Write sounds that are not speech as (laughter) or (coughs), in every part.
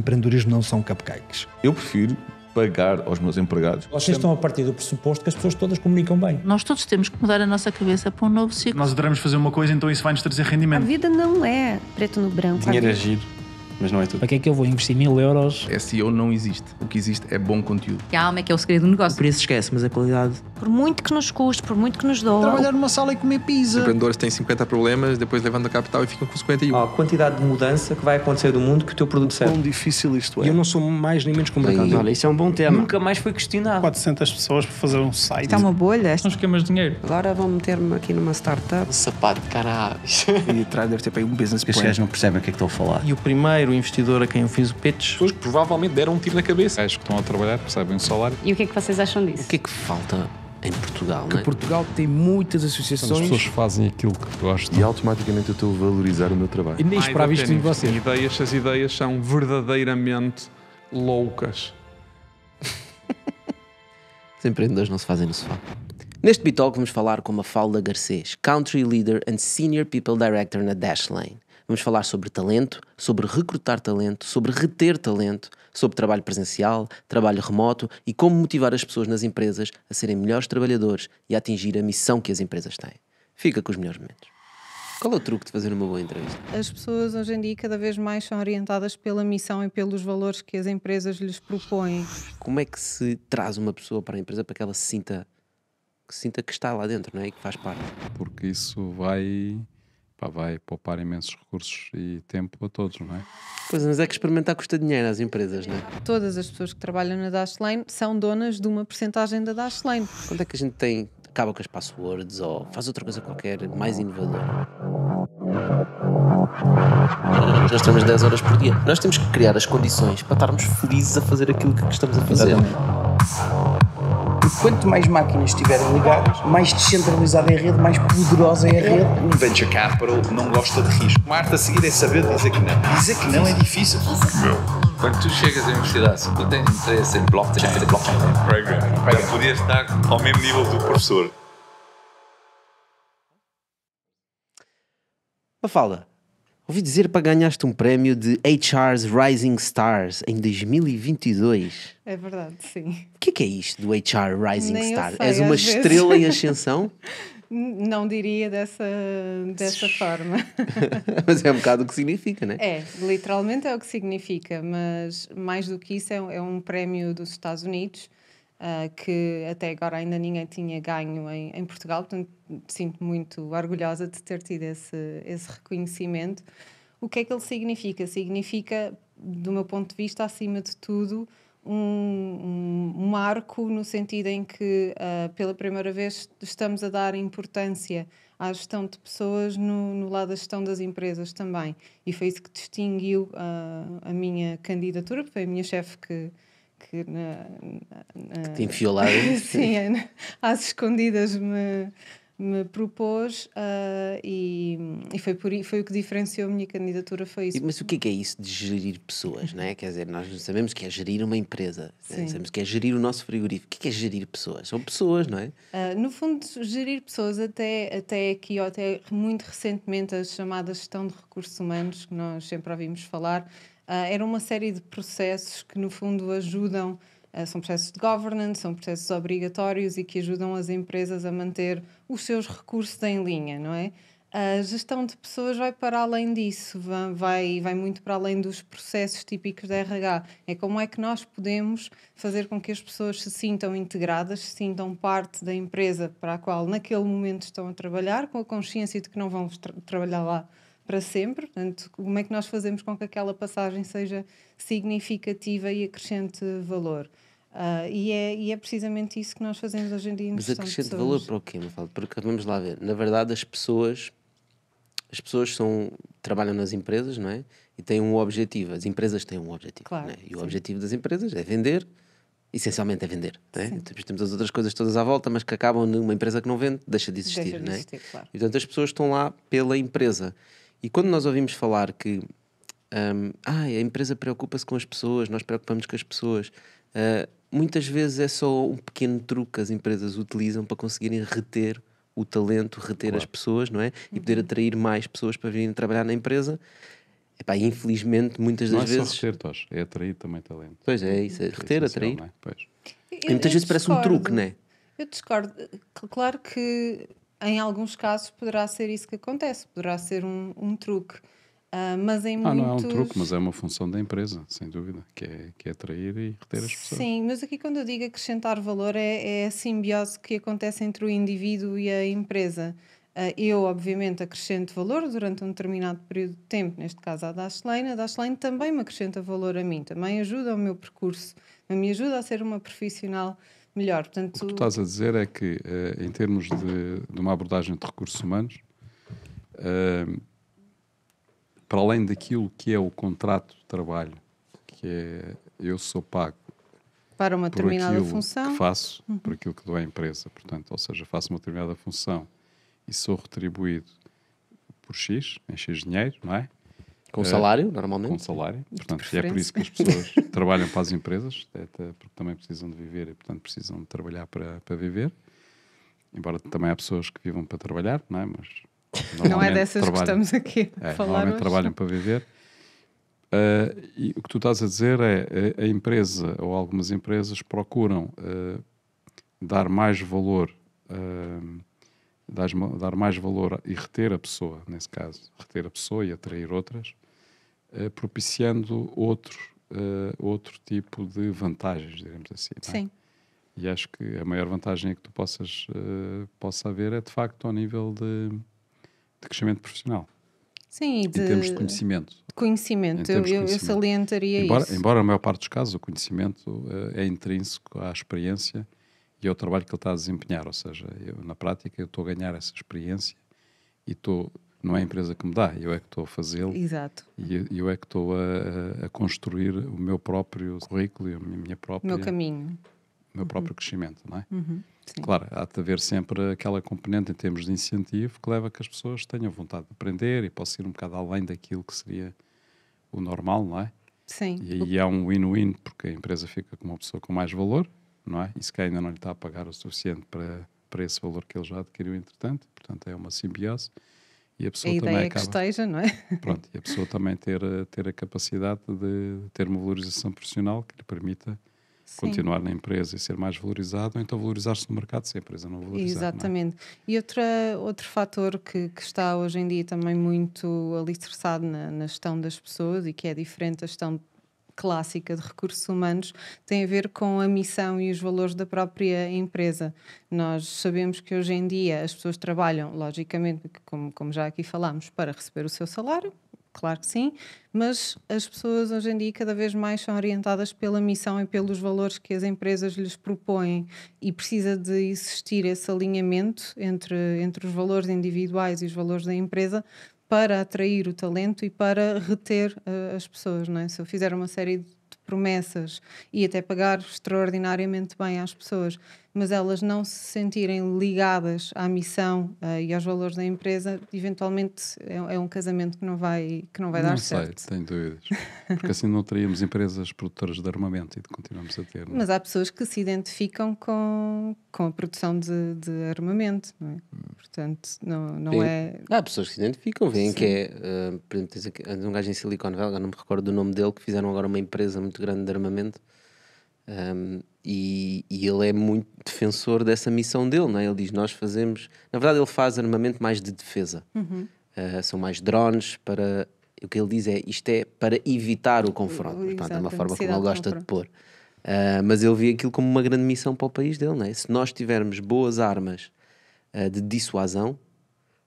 Empreendedorismo não são cupcakes. Eu prefiro pagar aos meus empregados. Vocês estão a partir do pressuposto que as pessoas todas comunicam bem. Nós todos temos que mudar a nossa cabeça para um novo ciclo. Nós adoramos fazer uma coisa, então isso vai nos trazer rendimento. A vida não é preto no branco. Dinheiro é giro mas não é tudo. Para que é que eu vou investir mil euros? É SEO não existe. O que existe é bom conteúdo. alma é que é o segredo do negócio. Por preço esquece, mas a qualidade. Por muito que nos custe, por muito que nos dou. Trabalhar numa sala e comer pizza. Os empreendedores têm 50 problemas, depois a capital e ficam com 51. Há a quantidade de mudança que vai acontecer do mundo que o teu produto serve. Quão difícil isto é. E eu não sou mais nem menos complicado. Olha, isso é um bom tema. Nunca mais foi questionado. 400 pessoas para fazer um site. Está é uma bolha. são esquemas de dinheiro. Agora vão meter-me aqui numa startup. Um sapato de caralho. e atrás deve ter para aí um business plan. Os gajos não percebem o que é que estou a falar. E o primeiro o investidor a quem eu fiz o pitch. Pessoas que provavelmente deram um tiro na cabeça. Acho que estão a trabalhar, recebem o salário. E o que é que vocês acham disso? O que é que falta em Portugal, que é? Portugal tem muitas associações. As pessoas fazem aquilo que gostam. E automaticamente eu estou a valorizar o meu trabalho. E nem esperava isto de você. Ideias, as ideias são verdadeiramente loucas. Os empreendedores não se fazem no sofá. Neste Bitalk vamos falar com Mafalda Garcês, Country Leader and Senior People Director na Dashlane. Vamos falar sobre talento, sobre recrutar talento, sobre reter talento, sobre trabalho presencial, trabalho remoto e como motivar as pessoas nas empresas a serem melhores trabalhadores e a atingir a missão que as empresas têm. Fica com os melhores momentos. Qual é o truque de fazer uma boa entrevista? As pessoas hoje em dia cada vez mais são orientadas pela missão e pelos valores que as empresas lhes propõem. Como é que se traz uma pessoa para a empresa para que ela se sinta que, se sinta que está lá dentro não é? e que faz parte? Porque isso vai pá, vai poupar imensos recursos e tempo a todos, não é? Pois, mas é que experimentar custa dinheiro às empresas, não é? Todas as pessoas que trabalham na Dashlane são donas de uma porcentagem da Dashlane. Quando é que a gente tem acaba com as passwords ou faz outra coisa qualquer mais inovadora. Nós temos 10 horas por dia. Nós temos que criar as condições para estarmos felizes a fazer aquilo que estamos a fazer. Exatamente quanto mais máquinas estiverem ligadas, mais descentralizada é a rede, mais poderosa é a rede. O venture capital não gosta de risco. Uma arte a seguir é saber dizer que não. Dizer que não é difícil. Não. Quando tu chegas à universidade, se tu tens interesse em blockchain, blockchain. Programming, Programming. podias estar ao mesmo nível do professor. Mafalda, Ouvi dizer para ganhaste um prémio de HR's Rising Stars em 2022. É verdade, sim. O que é, que é isto do HR Rising Nem Star? Sei, És uma estrela vezes. em ascensão? (laughs) Não diria dessa, dessa (laughs) forma. (laughs) mas é um bocado o que significa, não é? É, literalmente é o que significa, mas mais do que isso, é, é um prémio dos Estados Unidos Uh, que até agora ainda ninguém tinha ganho em, em Portugal, portanto sinto muito orgulhosa de ter tido esse, esse reconhecimento. O que é que ele significa? Significa, do meu ponto de vista, acima de tudo, um, um marco no sentido em que, uh, pela primeira vez, estamos a dar importância à gestão de pessoas no, no lado da gestão das empresas também. E foi isso que distinguiu uh, a minha candidatura, porque foi a minha chefe que, que na, na, que te (laughs) sim (laughs) às escondidas me me propôs uh, e, e, foi por foi o que diferenciou a minha candidatura foi isso mas o é que é isso de gerir pessoas não é quer dizer nós sabemos que é gerir uma empresa né? sabemos que é gerir o nosso frigorífico o que é, é gerir pessoas são pessoas não é uh, no fundo gerir pessoas até até aqui ou até muito recentemente as chamadas gestão de recursos humanos que nós sempre ouvimos falar ah, era uma série de processos que, no fundo, ajudam. Ah, são processos de governance, são processos obrigatórios e que ajudam as empresas a manter os seus recursos em linha, não é? A gestão de pessoas vai para além disso, vai, vai muito para além dos processos típicos da RH. É como é que nós podemos fazer com que as pessoas se sintam integradas, se sintam parte da empresa para a qual naquele momento estão a trabalhar, com a consciência de que não vão tra trabalhar lá para sempre. Portanto, como é que nós fazemos com que aquela passagem seja significativa e acrescente valor? Uh, e, é, e é precisamente isso que nós fazemos hoje em dia. Em Mas acrescente valor para o quê, Mafalda? Porque vamos lá ver. Na verdade, as pessoas as pessoas são, trabalham nas empresas, não é? E têm um objetivo. As empresas têm um objetivo. Claro, é? E sim. o objetivo das empresas é vender, essencialmente é vender. Não é? Então, temos as outras coisas todas à volta, mas que acabam numa empresa que não vende, deixa de existir. Deixa de é? existir, é? claro. E, portanto, as pessoas estão lá pela empresa. E quando nós ouvimos falar que um, ah, a empresa preocupa-se com as pessoas, nós preocupamos com as pessoas, uh, muitas vezes é só um pequeno truque que as empresas utilizam para conseguirem reter o talento, reter claro. as pessoas, não é? E poder uhum. atrair mais pessoas para virem trabalhar na empresa. Epá, infelizmente, muitas não das é vezes. Não é só reter, tos, é atrair também talento. Pois é, isso é, é reter, atrair. É? Pois. Eu, muitas eu vezes discordo. parece um truque, não é? Né? Eu discordo. Claro que em alguns casos poderá ser isso que acontece, poderá ser um, um truque. Uh, mas em ah, muitos... não é um truque, mas é uma função da empresa, sem dúvida, que é, que é atrair e reter as pessoas. Sim, mas aqui quando eu digo acrescentar valor é, é a simbiose que acontece entre o indivíduo e a empresa. Uh, eu, obviamente, acrescento valor durante um determinado período de tempo, neste caso à Dashlane. A Dashlane também me acrescenta valor a mim, também ajuda ao meu percurso, me ajuda a ser uma profissional melhor. Portanto, o que tu estás a dizer é que, uh, em termos de, de, uma abordagem de recursos humanos, uh, para além daquilo que é o contrato de trabalho, que é eu sou pago para uma determinada função que faço, uhum. por aquilo que dou à empresa, portanto, ou seja, faço uma determinada função e sou retribuído por X, em X dinheiro, não é? Com é, salário, normalmente. Com salário. Portanto, e é por isso que as pessoas (laughs) trabalham para as empresas, porque também precisam de viver e, portanto, precisam de trabalhar para, para viver. Embora também há pessoas que vivam para trabalhar, não é? Mas não é dessas que estamos aqui a é, falar. Normalmente hoje. trabalham para viver. Uh, e o que tu estás a dizer é a, é, a empresa ou algumas empresas procuram uh, dar mais valor, uh, dar mais valor e reter a pessoa, nesse caso, reter a pessoa e atrair outras eh, propiciando outro, uh, outro tipo de vantagens, digamos assim. É? Sim. E acho que a maior vantagem é que tu possas uh, possa haver é de facto ao nível de, de crescimento profissional. Sim, de, em termos de conhecimento. De conhecimento, eu, de conhecimento. eu, salientaria embora, isso. Embora, a maior parte dos casos, o conhecimento uh, é intrínseco à experiência e ao trabalho que ele está a desempenhar. Ou seja, eu, na prática, eu estou a ganhar essa experiência e estou não é a empresa que me dá, eu é que estou a fazê-lo. Exato. E eu é que estou a, a, construir o meu próprio currículo, a minha própria. O meu caminho. O meu uhum. próprio crescimento, não é? Uhum. Claro, há de haver sempre aquela componente em termos de incentivo que leva a que as pessoas tenham vontade de aprender e possam ir um bocado além daquilo que seria o normal, não é? Sim. E aí há um win-win, porque a empresa fica com uma pessoa com mais valor, não é? E se ainda não lhe está a pagar o suficiente para, para esse valor que ele já adquiriu, entretanto, portanto é uma simbiose e a pessoa a também ideia acaba, que esteja, não é? Pronto, e a pessoa também ter, eh, ter a capacidade de ter uma valorização profissional que lhe permita Sim. continuar na empresa e ser mais valorizado, ou então valorizar-se no mercado se a empresa não valorizar. Exatamente. Não é? E outra, outro fator que, que, está hoje em dia também muito alicerçado na, na gestão das pessoas e que é diferente da gestão clássica de recursos humanos tem a ver com a missão e os valores da própria empresa. Nós sabemos que hoje em dia as pessoas trabalham, logicamente, como, como já aqui falámos, para receber o seu salário, claro que sim, mas as pessoas hoje em dia cada vez mais são orientadas pela missão e pelos valores que as empresas lhes propõem e precisa de existir esse alinhamento entre, entre os valores individuais e os valores da empresa para atrair o talento e para reter uh, as pessoas. Não é? Se eu fizer uma série de promessas e até pagar extraordinariamente bem às pessoas, mas elas não se sentirem ligadas à missão uh, e aos valores da empresa, eventualmente é, é, um casamento que não vai, que não vai não dar sei, certo. Tenho dúvidas. (laughs) Porque assim não teríamos empresas produtoras de armamento e continuamos a ter. Não? É? Mas há pessoas que se identificam com, com a produção de, de armamento, não é? Portanto, não, não Bem, é. Há pessoas que se identificam, veem que é. Uh, por exemplo, tens um gajo em Silicon Valley, não me recordo do nome dele, que fizeram agora uma empresa muito grande de armamento um, e, e, ele é muito defensor dessa missão dele, não é? Ele diz: Nós fazemos. Na verdade, ele faz armamento mais de defesa. Uhum. Uh, são mais drones para. O que ele diz é: Isto é para evitar o confronto. de é uma forma como ele gosta de pôr. Uh, mas ele vê aquilo como uma grande missão para o país dele, não é? Se nós tivermos boas armas uh, de dissuasão,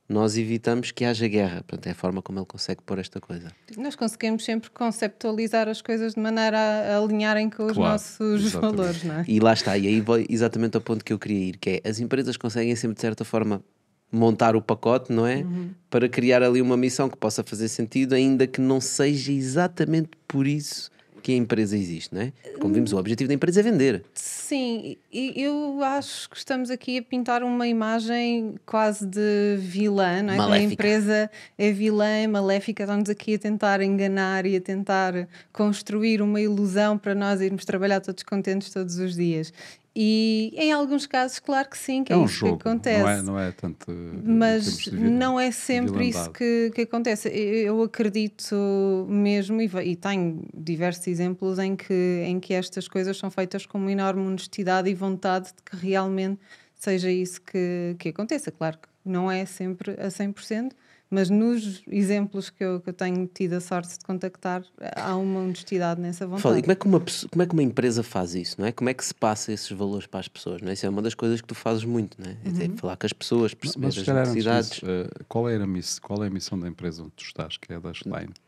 nós evitamos que haja guerra. Portanto, é a forma como ele consegue pôr esta coisa. Tipo, nós conseguimos sempre conceptualizar as coisas de maneira a alinharem com os claro, nossos exatamente. valores, não é? E lá está, e aí vai exatamente ao ponto que eu queria ir, que é as empresas conseguem sempre, de certa forma, montar o pacote, não é? Uhum. Para criar ali uma missão que possa fazer sentido, ainda que não seja exatamente por isso que a empresa existe, não é? Como vimos, o hum. objetivo da empresa é vender. Sim, e eu acho que estamos aqui a pintar uma imagem quase de vilã, não é? Maléfica. Que a empresa é vilã, é maléfica, estamos aqui a tentar enganar e a tentar construir uma ilusão para nós irmos trabalhar todos contentes todos os dias. E em alguns casos, claro que sim, que é, é um isso jogo, que acontece. Não é, não é tanto. Mas não é sempre isso que, que acontece. Eu acredito mesmo, e, e, tenho diversos exemplos em que, em que estas coisas são feitas com uma enorme honestidade e vontade de que realmente seja isso que, que aconteça. Claro que não é sempre a 100% mas nos exemplos que eu, que eu tenho tido a sorte de contactar, há uma honestidade nessa vontade. Fala, e como é, que uma, como é que uma empresa faz isso, não é? Como é que se passa esses valores para as pessoas, não é? Isso é uma das coisas que tu fazes muito, não é? é uhum. falar com as pessoas, perceber as necessidades. uh, qual, é a miss, qual é a missão da empresa onde tu estás, que é a da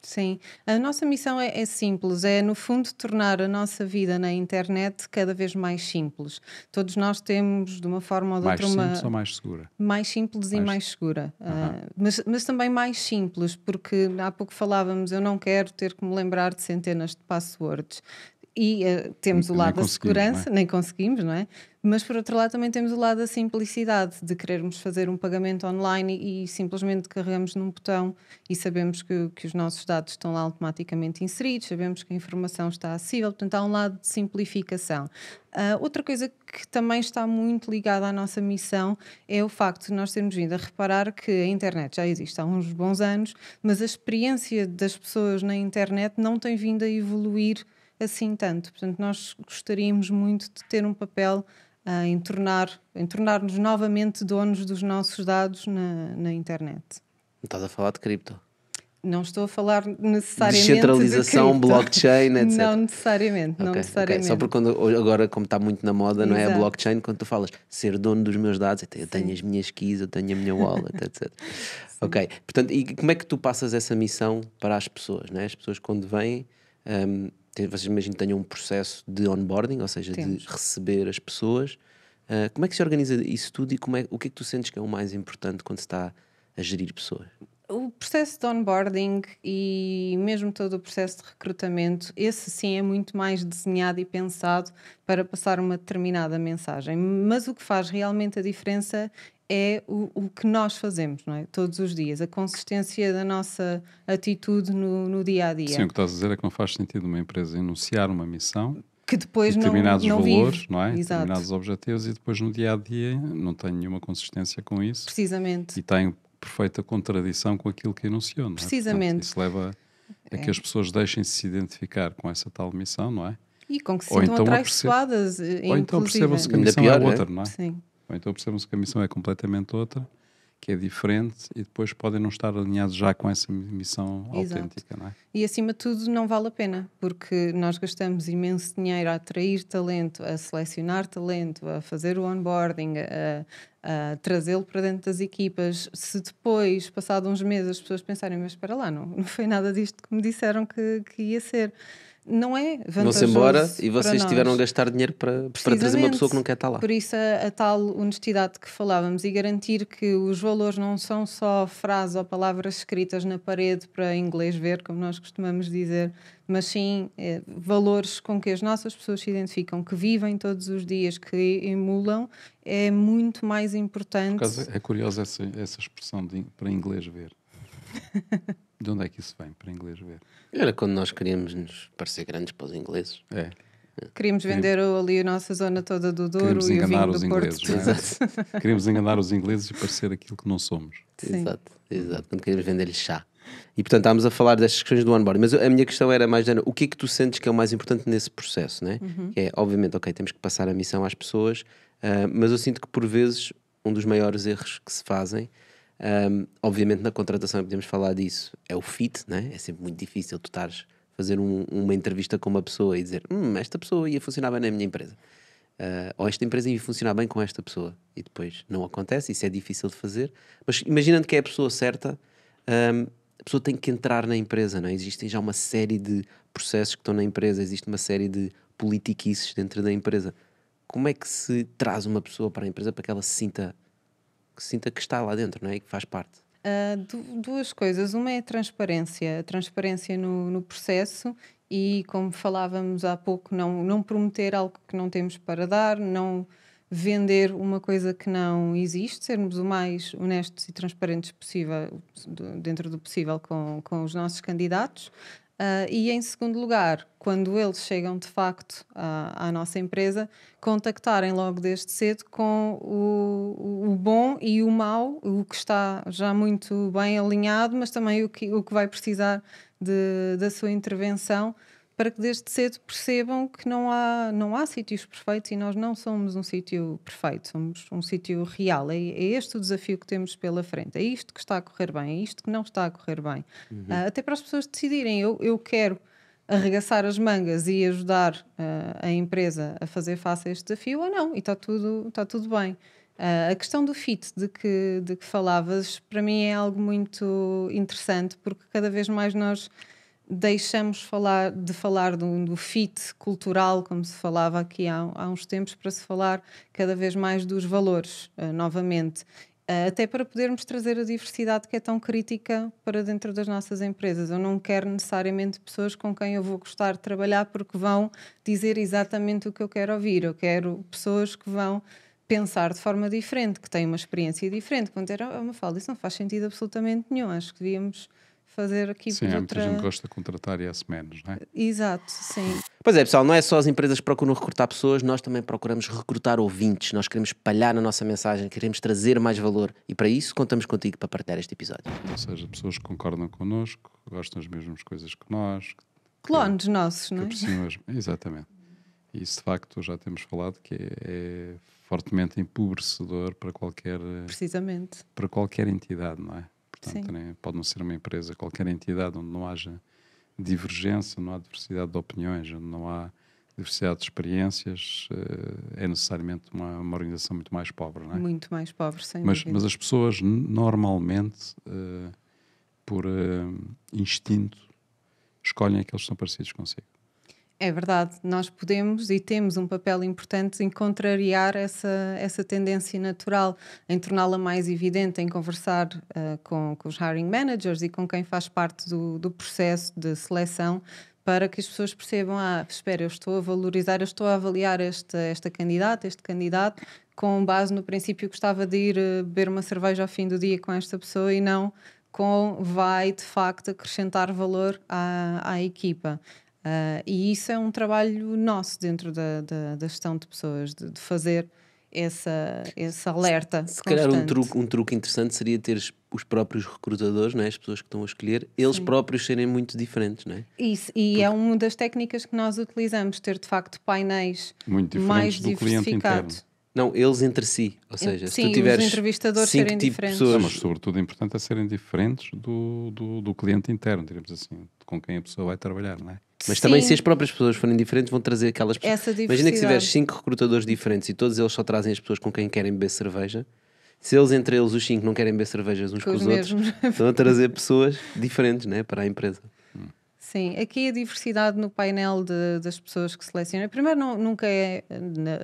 Sim, a nossa missão é, é simples, é no fundo tornar a nossa vida na internet cada vez mais simples. Todos nós temos, de uma forma ou de mais outra, uma... Mais simples ou mais segura? Mais simples mais... e mais segura. Uhum. Uh, mas, mas também também mais simples, porque há pouco falávamos, eu não quero ter que me lembrar de centenas de passwords e uh, temos o lado da é? segurança, é? nem conseguimos, não é? Mas por outro lado também temos o lado da simplicidade, de querermos fazer um pagamento online e, e simplesmente carregamos num botão e sabemos que, que, os nossos dados estão lá automaticamente inseridos, sabemos que a informação está acessível, portanto há um lado de simplificação. Uh, outra coisa que também está muito ligada à nossa missão é o facto de nós termos vindo a reparar que a internet já existe há uns bons anos, mas a experiência das pessoas na internet não tem vindo a evoluir assim tanto. Portanto, nós gostaríamos muito de ter um papel uh, em tornar-nos tornar novamente donos dos nossos dados na, na internet. Estás a falar de cripto? Não estou a falar necessariamente. Descentralização, de blockchain, etc. (laughs) Não necessariamente, okay, não necessariamente. Okay. Só porque quando, agora, como está muito na moda, Exato. não é? A blockchain, quando tu falas ser dono dos meus dados, eu tenho Sim. as minhas keys, eu tenho a minha wallet, (laughs) etc. Sim. Ok, portanto, e como é que tu passas essa missão para as pessoas? Né? As pessoas, quando vêm, um, tem, vocês imaginam que tenham um processo de onboarding, ou seja, Temos. de receber as pessoas. Uh, como é que se organiza isso tudo e como é, o que é que tu sentes que é o mais importante quando se está a gerir pessoas? O processo de onboarding e mesmo todo o processo de recrutamento, esse sim é muito mais desenhado e pensado para passar uma determinada mensagem. Mas o que faz realmente a diferença é o, o que nós fazemos, não é? Todos os dias, a consistência da nossa atitude no, no dia a dia. Sim, o que estás a dizer é que não faz sentido uma empresa enunciar uma missão que depois determinados não, não valores, vive. não é? Exato. Determinados objetivos e depois no dia a dia não tem nenhuma consistência com isso. Precisamente. E tem perfeita contradição com aquilo que enunciou, não é? Precisamente. Portanto, isso leva a é. que as pessoas deixem de se identificar com essa tal missão, não é? E com que se sintam então atraiçoadas, Ou então percebam-se que a missão é outra, é? não é? Sim. Bom, então percebemos que a missão é completamente outra, que é diferente e depois podem não estar alinhados já com essa missão Exato. autêntica, não é? E acima de tudo não vale a pena, porque nós gastamos imenso dinheiro a atrair talento, a selecionar talento, a fazer o onboarding, a, a trazê-lo para dentro das equipas. Se depois, passado uns meses, as pessoas pensarem, mas espera lá, não, não foi nada disto que me disseram que, que ia ser não é vantajoso. Vão-se embora e vocês tiveram a gastar dinheiro para, para trazer uma pessoa que não quer estar lá. Por isso, a, a, tal honestidade que falávamos e garantir que os valores não são só frases ou palavras escritas na parede para inglês ver, como nós costumamos dizer, mas sim é, valores com que as nossas pessoas se identificam, que vivem todos os dias, que emulam, é muito mais importante. Por é curiosa essa, essa expressão de, para inglês ver. (laughs) De onde é que isso vem, para inglês ver? Era quando nós queríamos nos parecer grandes para os ingleses. É. Queríamos vender ali a nossa zona toda do Douro Queríamos e enganar o vinho os do ingleses, Porto. É? (laughs) Queríamos enganar os ingleses e parecer aquilo que não somos. Sim. Exato, exato. Quando queríamos vender-lhes chá. E portanto estávamos a falar destas questões do onboarding, mas a minha questão era mais, Ana, o que é que tu sentes que é o mais importante nesse processo, né? Uhum. Que é, obviamente, ok, temos que passar a missão às pessoas, uh, mas eu sinto que por vezes um dos maiores erros que se fazem um, obviamente na contratação é podemos falar disso, é o fit, né? é sempre muito difícil tu estares fazer um, uma entrevista com uma pessoa e dizer hum, esta pessoa ia funcionar bem na minha empresa. Uh, ou esta empresa ia funcionar bem com esta pessoa. E depois não acontece, isso é difícil de fazer. Mas imaginando que é a pessoa certa, um, a pessoa tem que entrar na empresa, não é? Existem já uma série de processos que estão na empresa, existe uma série de politiquices dentro da empresa. Como é que se traz uma pessoa para a empresa para que ela se sinta que sinta que está lá dentro não é? e que faz parte? Uh, du duas coisas. Uma é a transparência, a transparência no, no processo e, como falávamos há pouco, não, não prometer algo que não temos para dar, não vender uma coisa que não existe, sermos o mais honestos e transparentes possível, dentro do possível, com, com os nossos candidatos. Uh, e em segundo lugar, quando eles chegam de facto à, à nossa empresa, contactarem logo desde cedo com o, o, bom e o mau, o que está já muito bem alinhado, mas também o que, o que vai precisar de, da sua intervenção para que desde cedo percebam que não há, não há sítios perfeitos e nós não somos um sítio perfeito, somos um sítio real. É, é, este o desafio que temos pela frente. É isto que está a correr bem, é isto que não está a correr bem. Uhum. Uh, até para as pessoas decidirem, eu, eu quero arregaçar as mangas e ajudar uh, a empresa a fazer face a este desafio ou não, e está tudo, está tudo bem. Uh, a questão do fit de que, de que falavas, para mim é algo muito interessante, porque cada vez mais nós deixamos falar, de falar do, do fit cultural, como se falava aqui há, há, uns tempos, para se falar cada vez mais dos valores, uh, novamente. Uh, até para podermos trazer a diversidade que é tão crítica para dentro das nossas empresas. Eu não quero necessariamente pessoas com quem eu vou gostar de trabalhar porque vão dizer exatamente o que eu quero ouvir. Eu quero pessoas que vão pensar de forma diferente, que têm uma experiência diferente. Quando era uma oh, fala, isso não faz sentido absolutamente nenhum. Acho que devíamos fazer aqui sim, outra... muita gente gosta de contratar e S menos, não é? Exato, sim. Pois é, pessoal, não é só as empresas que procuram recrutar pessoas, nós também procuramos recrutar ouvintes, nós queremos espalhar na nossa mensagem, queremos trazer mais valor e para isso contamos contigo para partilhar este episódio. Ou seja, pessoas que concordam connosco, gostam das mesmas coisas que nós. Clones nossos, não é? Exatamente. E isso de facto já temos falado que é, é fortemente empobrecedor para qualquer. Eh, Precisamente. Para qualquer entidade, não é? Portanto, né, pode não ser uma empresa, qualquer entidade onde não haja divergência, não há diversidade de opiniões, onde não há diversidade de experiências, eh, é necessariamente uma, uma organização muito mais pobre, não é? Muito mais pobre, sem mas, dúvida. Mas as pessoas, normalmente, eh, por eh, instinto, escolhem aqueles que são parecidos consigo. É verdade, nós podemos e temos um papel importante em contrariar essa, essa tendência natural, em torná-la mais evidente, em conversar uh, com, com os hiring managers e com quem faz parte do, do processo de seleção para que as pessoas percebam, ah, espera, eu estou a valorizar, eu estou a avaliar esta, esta candidata, este candidato, com base no princípio que estava de ir eh, beber uma cerveja ao fim do dia com esta pessoa e não com vai de facto acrescentar valor à, à equipa. Uh, e isso é um trabalho nosso dentro da, da, da gestão de pessoas, de, de fazer essa, esse alerta. Se, se calhar um truque, um truque interessante seria ter os próprios recrutadores, né, as pessoas que estão a escolher, eles Sim. próprios serem muito diferentes. Né? Isso, e Porque... é uma das técnicas que nós utilizamos, ter de facto painéis mais diversificados. Não, eles entre si. Ou seja, Sim, se tu tiveres os entrevistadores cinco serem tipo diferentes. Pessoas... Não, mas sobretudo é importante a serem diferentes do, do, do cliente interno, diríamos assim com quem a pessoa vai trabalhar, não é? Mas Sim. também se as próprias pessoas forem diferentes, vão trazer aquelas pessoas. Imagina que se tiveres cinco recrutadores diferentes e todos eles só trazem as pessoas com quem querem beber cerveja. Se eles entre eles, os cinco, não querem beber cervejas uns com, com os, mesmos. outros, (laughs) estão a trazer pessoas diferentes né, para a empresa. Sim, aqui a diversidade no painel de, das pessoas que selecionam. Primeiro, não, nunca é,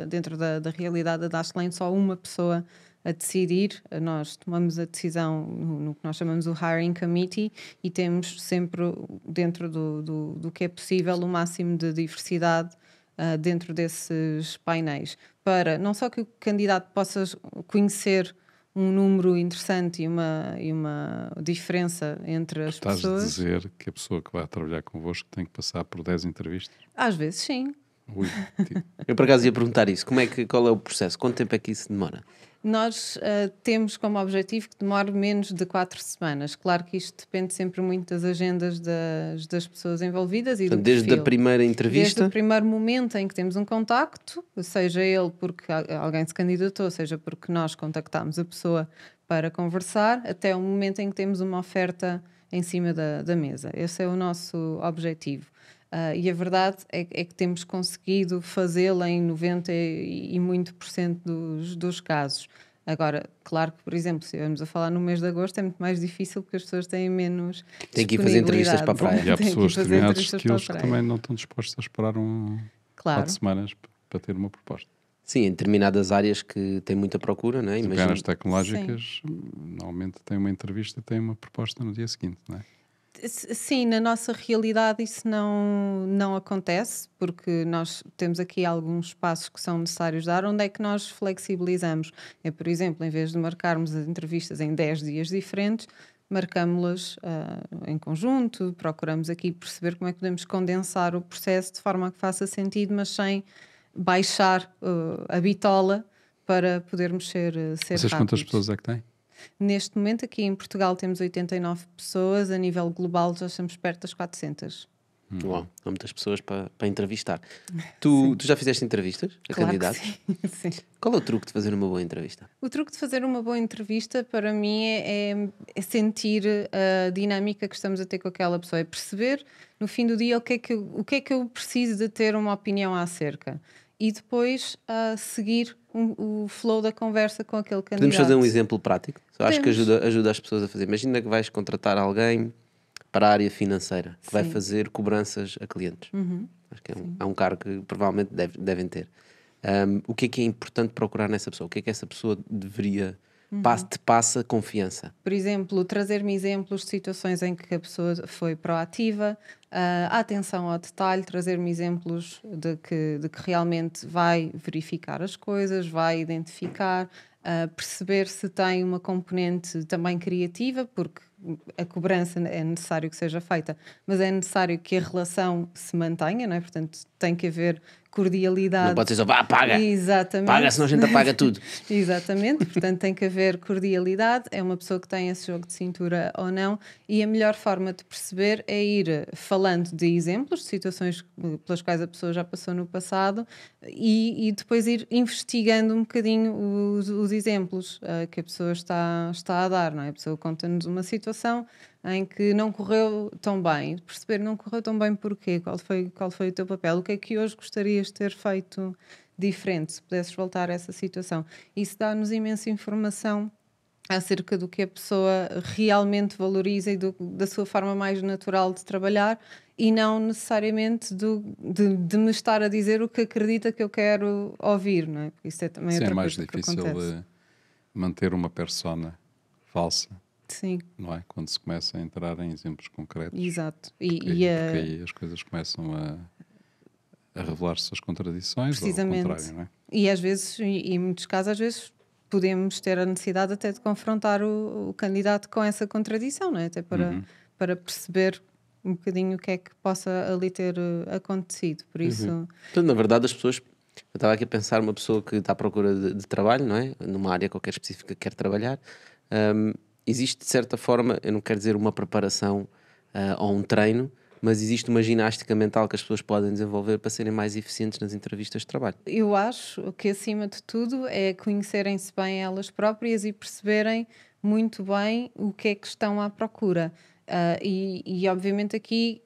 dentro da, da realidade da Dashlane, só uma pessoa a decidir, nós tomamos a decisão no, que nós chamamos o Hiring Committee e temos sempre, dentro do, do, do que é possível, o máximo de diversidade uh, dentro desses painéis, para não só que o candidato possa conhecer um número interessante e uma, e uma diferença entre as estás pessoas. Estás a dizer que a pessoa que vai trabalhar convosco tem que passar por 10 entrevistas? Às vezes, sim. Ui, tipo. (laughs) eu por acaso ia perguntar isso. Como é que, qual é o processo? Quanto tempo é que isso demora? Nós uh, temos como objetivo que demore menos de quatro semanas. Claro que isto depende sempre muito das agendas das, das pessoas envolvidas e Desde a primeira entrevista? Desde o primeiro momento em que temos um contacto, seja ele porque alguém se candidatou, seja porque nós contactámos a pessoa para conversar, até o momento em que temos uma oferta em cima da, da mesa. Esse é o nosso objetivo. Uh, e a verdade é, é que temos conseguido fazê-la em 90 e, muito por cento dos, dos casos. Agora, claro que, por exemplo, se estivermos a falar no mês de agosto, é muito mais difícil porque as pessoas têm menos. Tem que ir fazer entrevistas para a praia. E há pessoas que têm altos skills que também não estão dispostas a esperar um, claro. quatro semanas para ter uma proposta. Sim, em determinadas áreas que tem muita procura, não é? tecnológicas, Sim. normalmente tem uma entrevista e tem uma proposta no dia seguinte, não é? Sim, na nossa realidade isso não, não acontece, porque nós temos aqui alguns passos que são necessários dar. Onde é que nós flexibilizamos? É, por exemplo, em vez de marcarmos as entrevistas em 10 dias diferentes, marcamos-las uh, em conjunto, procuramos aqui perceber como é que podemos condensar o processo de forma que faça sentido, mas sem baixar uh, a bitola para podermos ser, ah, ser Vocês rápidos. quantas pessoas é que têm? Neste momento, aqui em Portugal, temos 89 pessoas, a nível global já estamos perto das 400. Hum. Uau, há muitas pessoas para, para entrevistar. (laughs) Tu, tu, já fizeste entrevistas a claro candidatos? Sim, (laughs) sim. Qual é o truque de fazer uma boa entrevista? O truque de fazer uma boa entrevista para mim é, é, é, sentir a dinâmica que estamos a ter com aquela pessoa, é perceber no fim do dia o que é que, o que, é que eu preciso de ter uma opinião acerca e depois uh, seguir um, o flow da conversa com aquele candidato. Podemos fazer um exemplo prático? Acho que ajuda, ajuda as pessoas a fazer. Imagina que vais contratar alguém para a área financeira, que Sim. vai fazer cobranças a clientes. Uhum. Acho que é um, é um, cargo que provavelmente deve, devem ter. Um, o que é que é importante procurar nessa pessoa? O que é que essa pessoa deveria uhum. te passa confiança. Por exemplo, trazer-me exemplos de situações em que a pessoa foi proativa, a ah, atenção ao detalhe, trazer-me exemplos de que, de que realmente vai verificar as coisas, vai identificar, Uh, perceber se tem uma componente também criativa, porque a cobrança é necessário que seja feita, mas é necessário que a relação se mantenha, não é? portanto, tem que haver cordialidade. Não pode ser só vá, paga. Exatamente. Paga, senão a gente apaga tudo. (laughs) Exatamente, portanto tem que haver cordialidade. É uma pessoa que tem esse jogo de cintura ou não. E a melhor forma de perceber é ir falando de exemplos, de situações pelas quais a pessoa já passou no passado e, e depois ir investigando um bocadinho os, os exemplos uh, que a pessoa está, está a dar. Não é? A pessoa conta-nos uma situação em que não correu tão bem, perceber não correu tão bem porquê, qual foi, qual foi o teu papel, o que é que hoje gostarias de ter feito diferente, se pudesses voltar a essa situação. Isso dá-nos imensa informação acerca do que a pessoa realmente valoriza e do, da sua forma mais natural de trabalhar e não necessariamente do, de, de, me estar a dizer o que acredita que eu quero ouvir, não é? isso é também Sim, é outra é mais difícil manter uma persona falsa Sim. Não é? Quando se começa a entrar em exemplos concretos. Exato. E, porque, e aí, a... aí as coisas começam a, a revelar suas contradições. Precisamente. É? E às vezes, e em muitos casos, às vezes podemos ter a necessidade até de confrontar o, o candidato com essa contradição, não é? Até para, uhum. para perceber um bocadinho o que é que possa ali ter eh, acontecido. Por uhum. isso. Uhum. Então, na verdade, as pessoas. Eu estava aqui a pensar uma pessoa que está à procura de, de trabalho, não é? Numa área qualquer específica que quer trabalhar. Um, existe de certa forma, eu não quero dizer uma preparação uh, ou um treino, mas existe uma ginástica mental que as pessoas podem desenvolver para serem mais eficientes nas entrevistas de trabalho. Eu acho que, acima de tudo, é conhecerem-se bem elas próprias e perceberem muito bem o que é que estão à procura. Uh, e, e, obviamente, aqui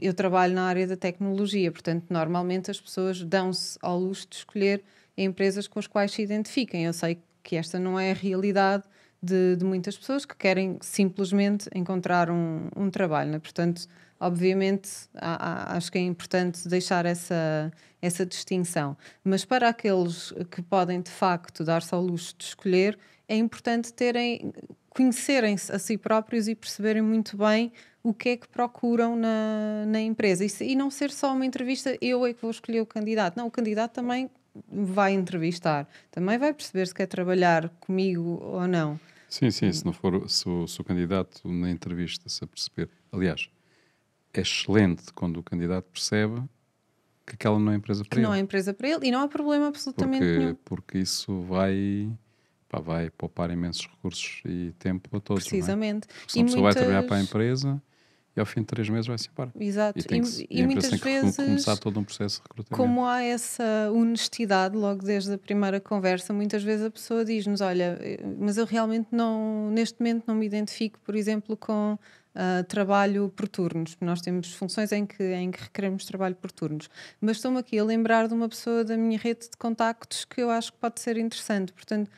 eu trabalho na área da tecnologia, portanto, normalmente as pessoas dão-se ao luxo de escolher empresas com as quais se identifiquem. Eu sei que esta não é a realidade de, de muitas pessoas que querem simplesmente encontrar um, um trabalho. Né? Portanto, obviamente, há, há, acho que é importante deixar essa, essa distinção. Mas para aqueles que podem, de facto, dar-se ao luxo de escolher, é importante terem conhecerem-se a si próprios e perceberem muito bem o que é que procuram na, na empresa. E, se, e, não ser só uma entrevista, eu é que vou escolher o candidato. Não, o candidato também vai entrevistar também vai perceber se quer trabalhar comigo ou não. Sim, sim, se não for se o, se o candidato na entrevista se aperceber. Aliás, é excelente quando o candidato percebe que aquela não é empresa para que ele. não é empresa para ele e não há problema absolutamente porque, nenhum. Porque isso vai, pá, vai poupar imensos recursos e tempo a todos. É? Precisamente. É? Se uma pessoa muitas... vai trabalhar para a empresa, e ao fim de três meses vai-se embora. Exato. E, tem que, e, e muitas tem que vezes. começar todo um processo de recrutamento. Como há essa honestidade logo desde a primeira conversa, muitas vezes a pessoa diz-nos: Olha, eh, mas eu realmente não, neste momento não me identifico, por exemplo, com. Uh, trabalho por turnos. Nós temos funções em que, em que requeremos trabalho por turnos. Mas estou-me aqui a lembrar de uma pessoa da minha rede de contactos que eu acho que pode ser interessante. Portanto,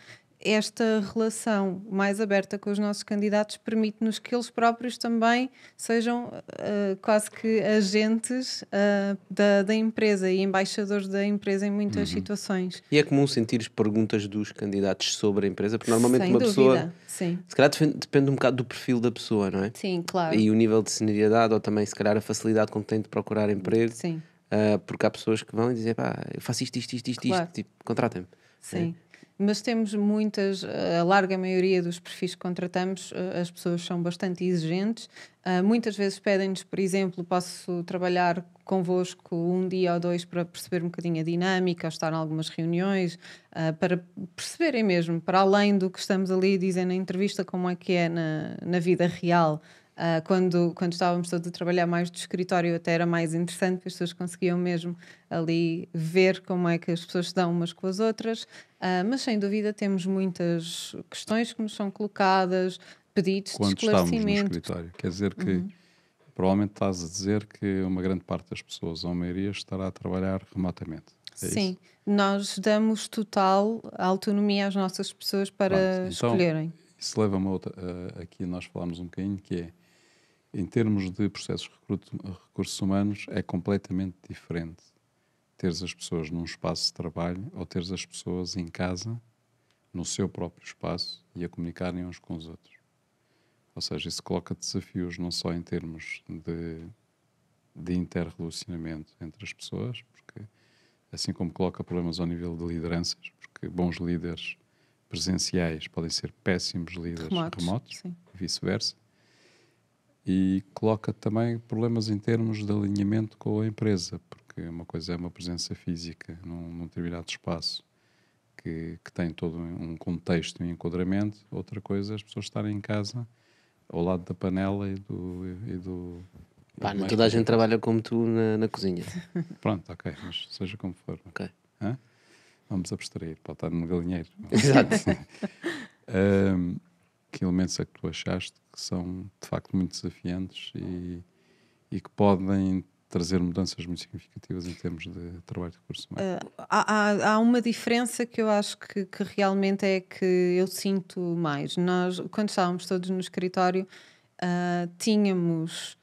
esta relação mais aberta com os nossos candidatos permite-nos que eles próprios também sejam uh, quase que agentes uh, da, da, empresa e embaixadores da empresa em muitas uhum. situações. E é comum sentir perguntas dos candidatos sobre a empresa, porque normalmente Sem uma dúvida, pessoa. Sim. Se calhar depende um bocado do perfil da pessoa, não é? Sim, claro. E o nível de senioridade ou também, se calhar, a facilidade com que tem de procurar emprego. Sim. Uh, porque há pessoas que vão e dizem, pá, eu faço isto, isto, isto, isto, claro. isto, tipo, contratem-me. Sim. É? mas temos muitas, eh, a larga maioria dos perfis que contratamos, eh, as pessoas são bastante exigentes. Eh, muitas vezes pedem-nos, por exemplo, posso trabalhar convosco um dia ou dois para perceber um bocadinho a dinâmica, estar em algumas reuniões, para perceberem mesmo, para além do que estamos ali a dizer na entrevista, como é que é na, na vida real. Uh, quando, quando estávamos todos a trabalhar mais do escritório, até era mais interessante, porque as pessoas conseguiam mesmo ali ver como é que as pessoas se dão umas com as outras. Uh, mas sem dúvida temos muitas questões que nos são colocadas, pedidos quando de esclarecimento. No escritório. Quer dizer que uhum. provavelmente estás a dizer que uma grande parte das pessoas, ou a maioria, estará a trabalhar remotamente. É Sim, isso? nós damos total autonomia às nossas pessoas para Pronto, então, escolherem. Isso leva-me a outra, uh, aqui nós falamos um bocadinho, que é em termos de processos de recursos humanos, é completamente diferente teres as pessoas num espaço de trabalho ou teres as pessoas em casa, no seu próprio espaço e a comunicarem uns com os outros. Ou seja, isso coloca desafios não só em termos de, de interrelacionamento entre as pessoas, porque assim como coloca problemas ao nível de lideranças, porque bons líderes presenciais podem ser péssimos líderes remotos, remotos e vice-versa e coloca também problemas em termos de alinhamento com a empresa, porque uma coisa é uma presença física num, num determinado espaço que, que, tem todo um contexto e um enquadramento, outra coisa é as pessoas estarem em casa ao lado da panela e do. E do Pá, não toda a gente trabalha como tu na, na cozinha. (laughs) Pronto, ok, mas seja como for. Ok. Hã? Vamos abstrair, pode estar no galinheiro. (laughs) Exato. (laughs) um, que elementos é que tu achaste que são de facto muito desafiantes e, e que podem trazer mudanças muito significativas em termos de trabalho de curso Uh, há, há, uma diferença que eu acho que, que, realmente é que eu sinto mais. Nós, quando estávamos todos no escritório, uh, tínhamos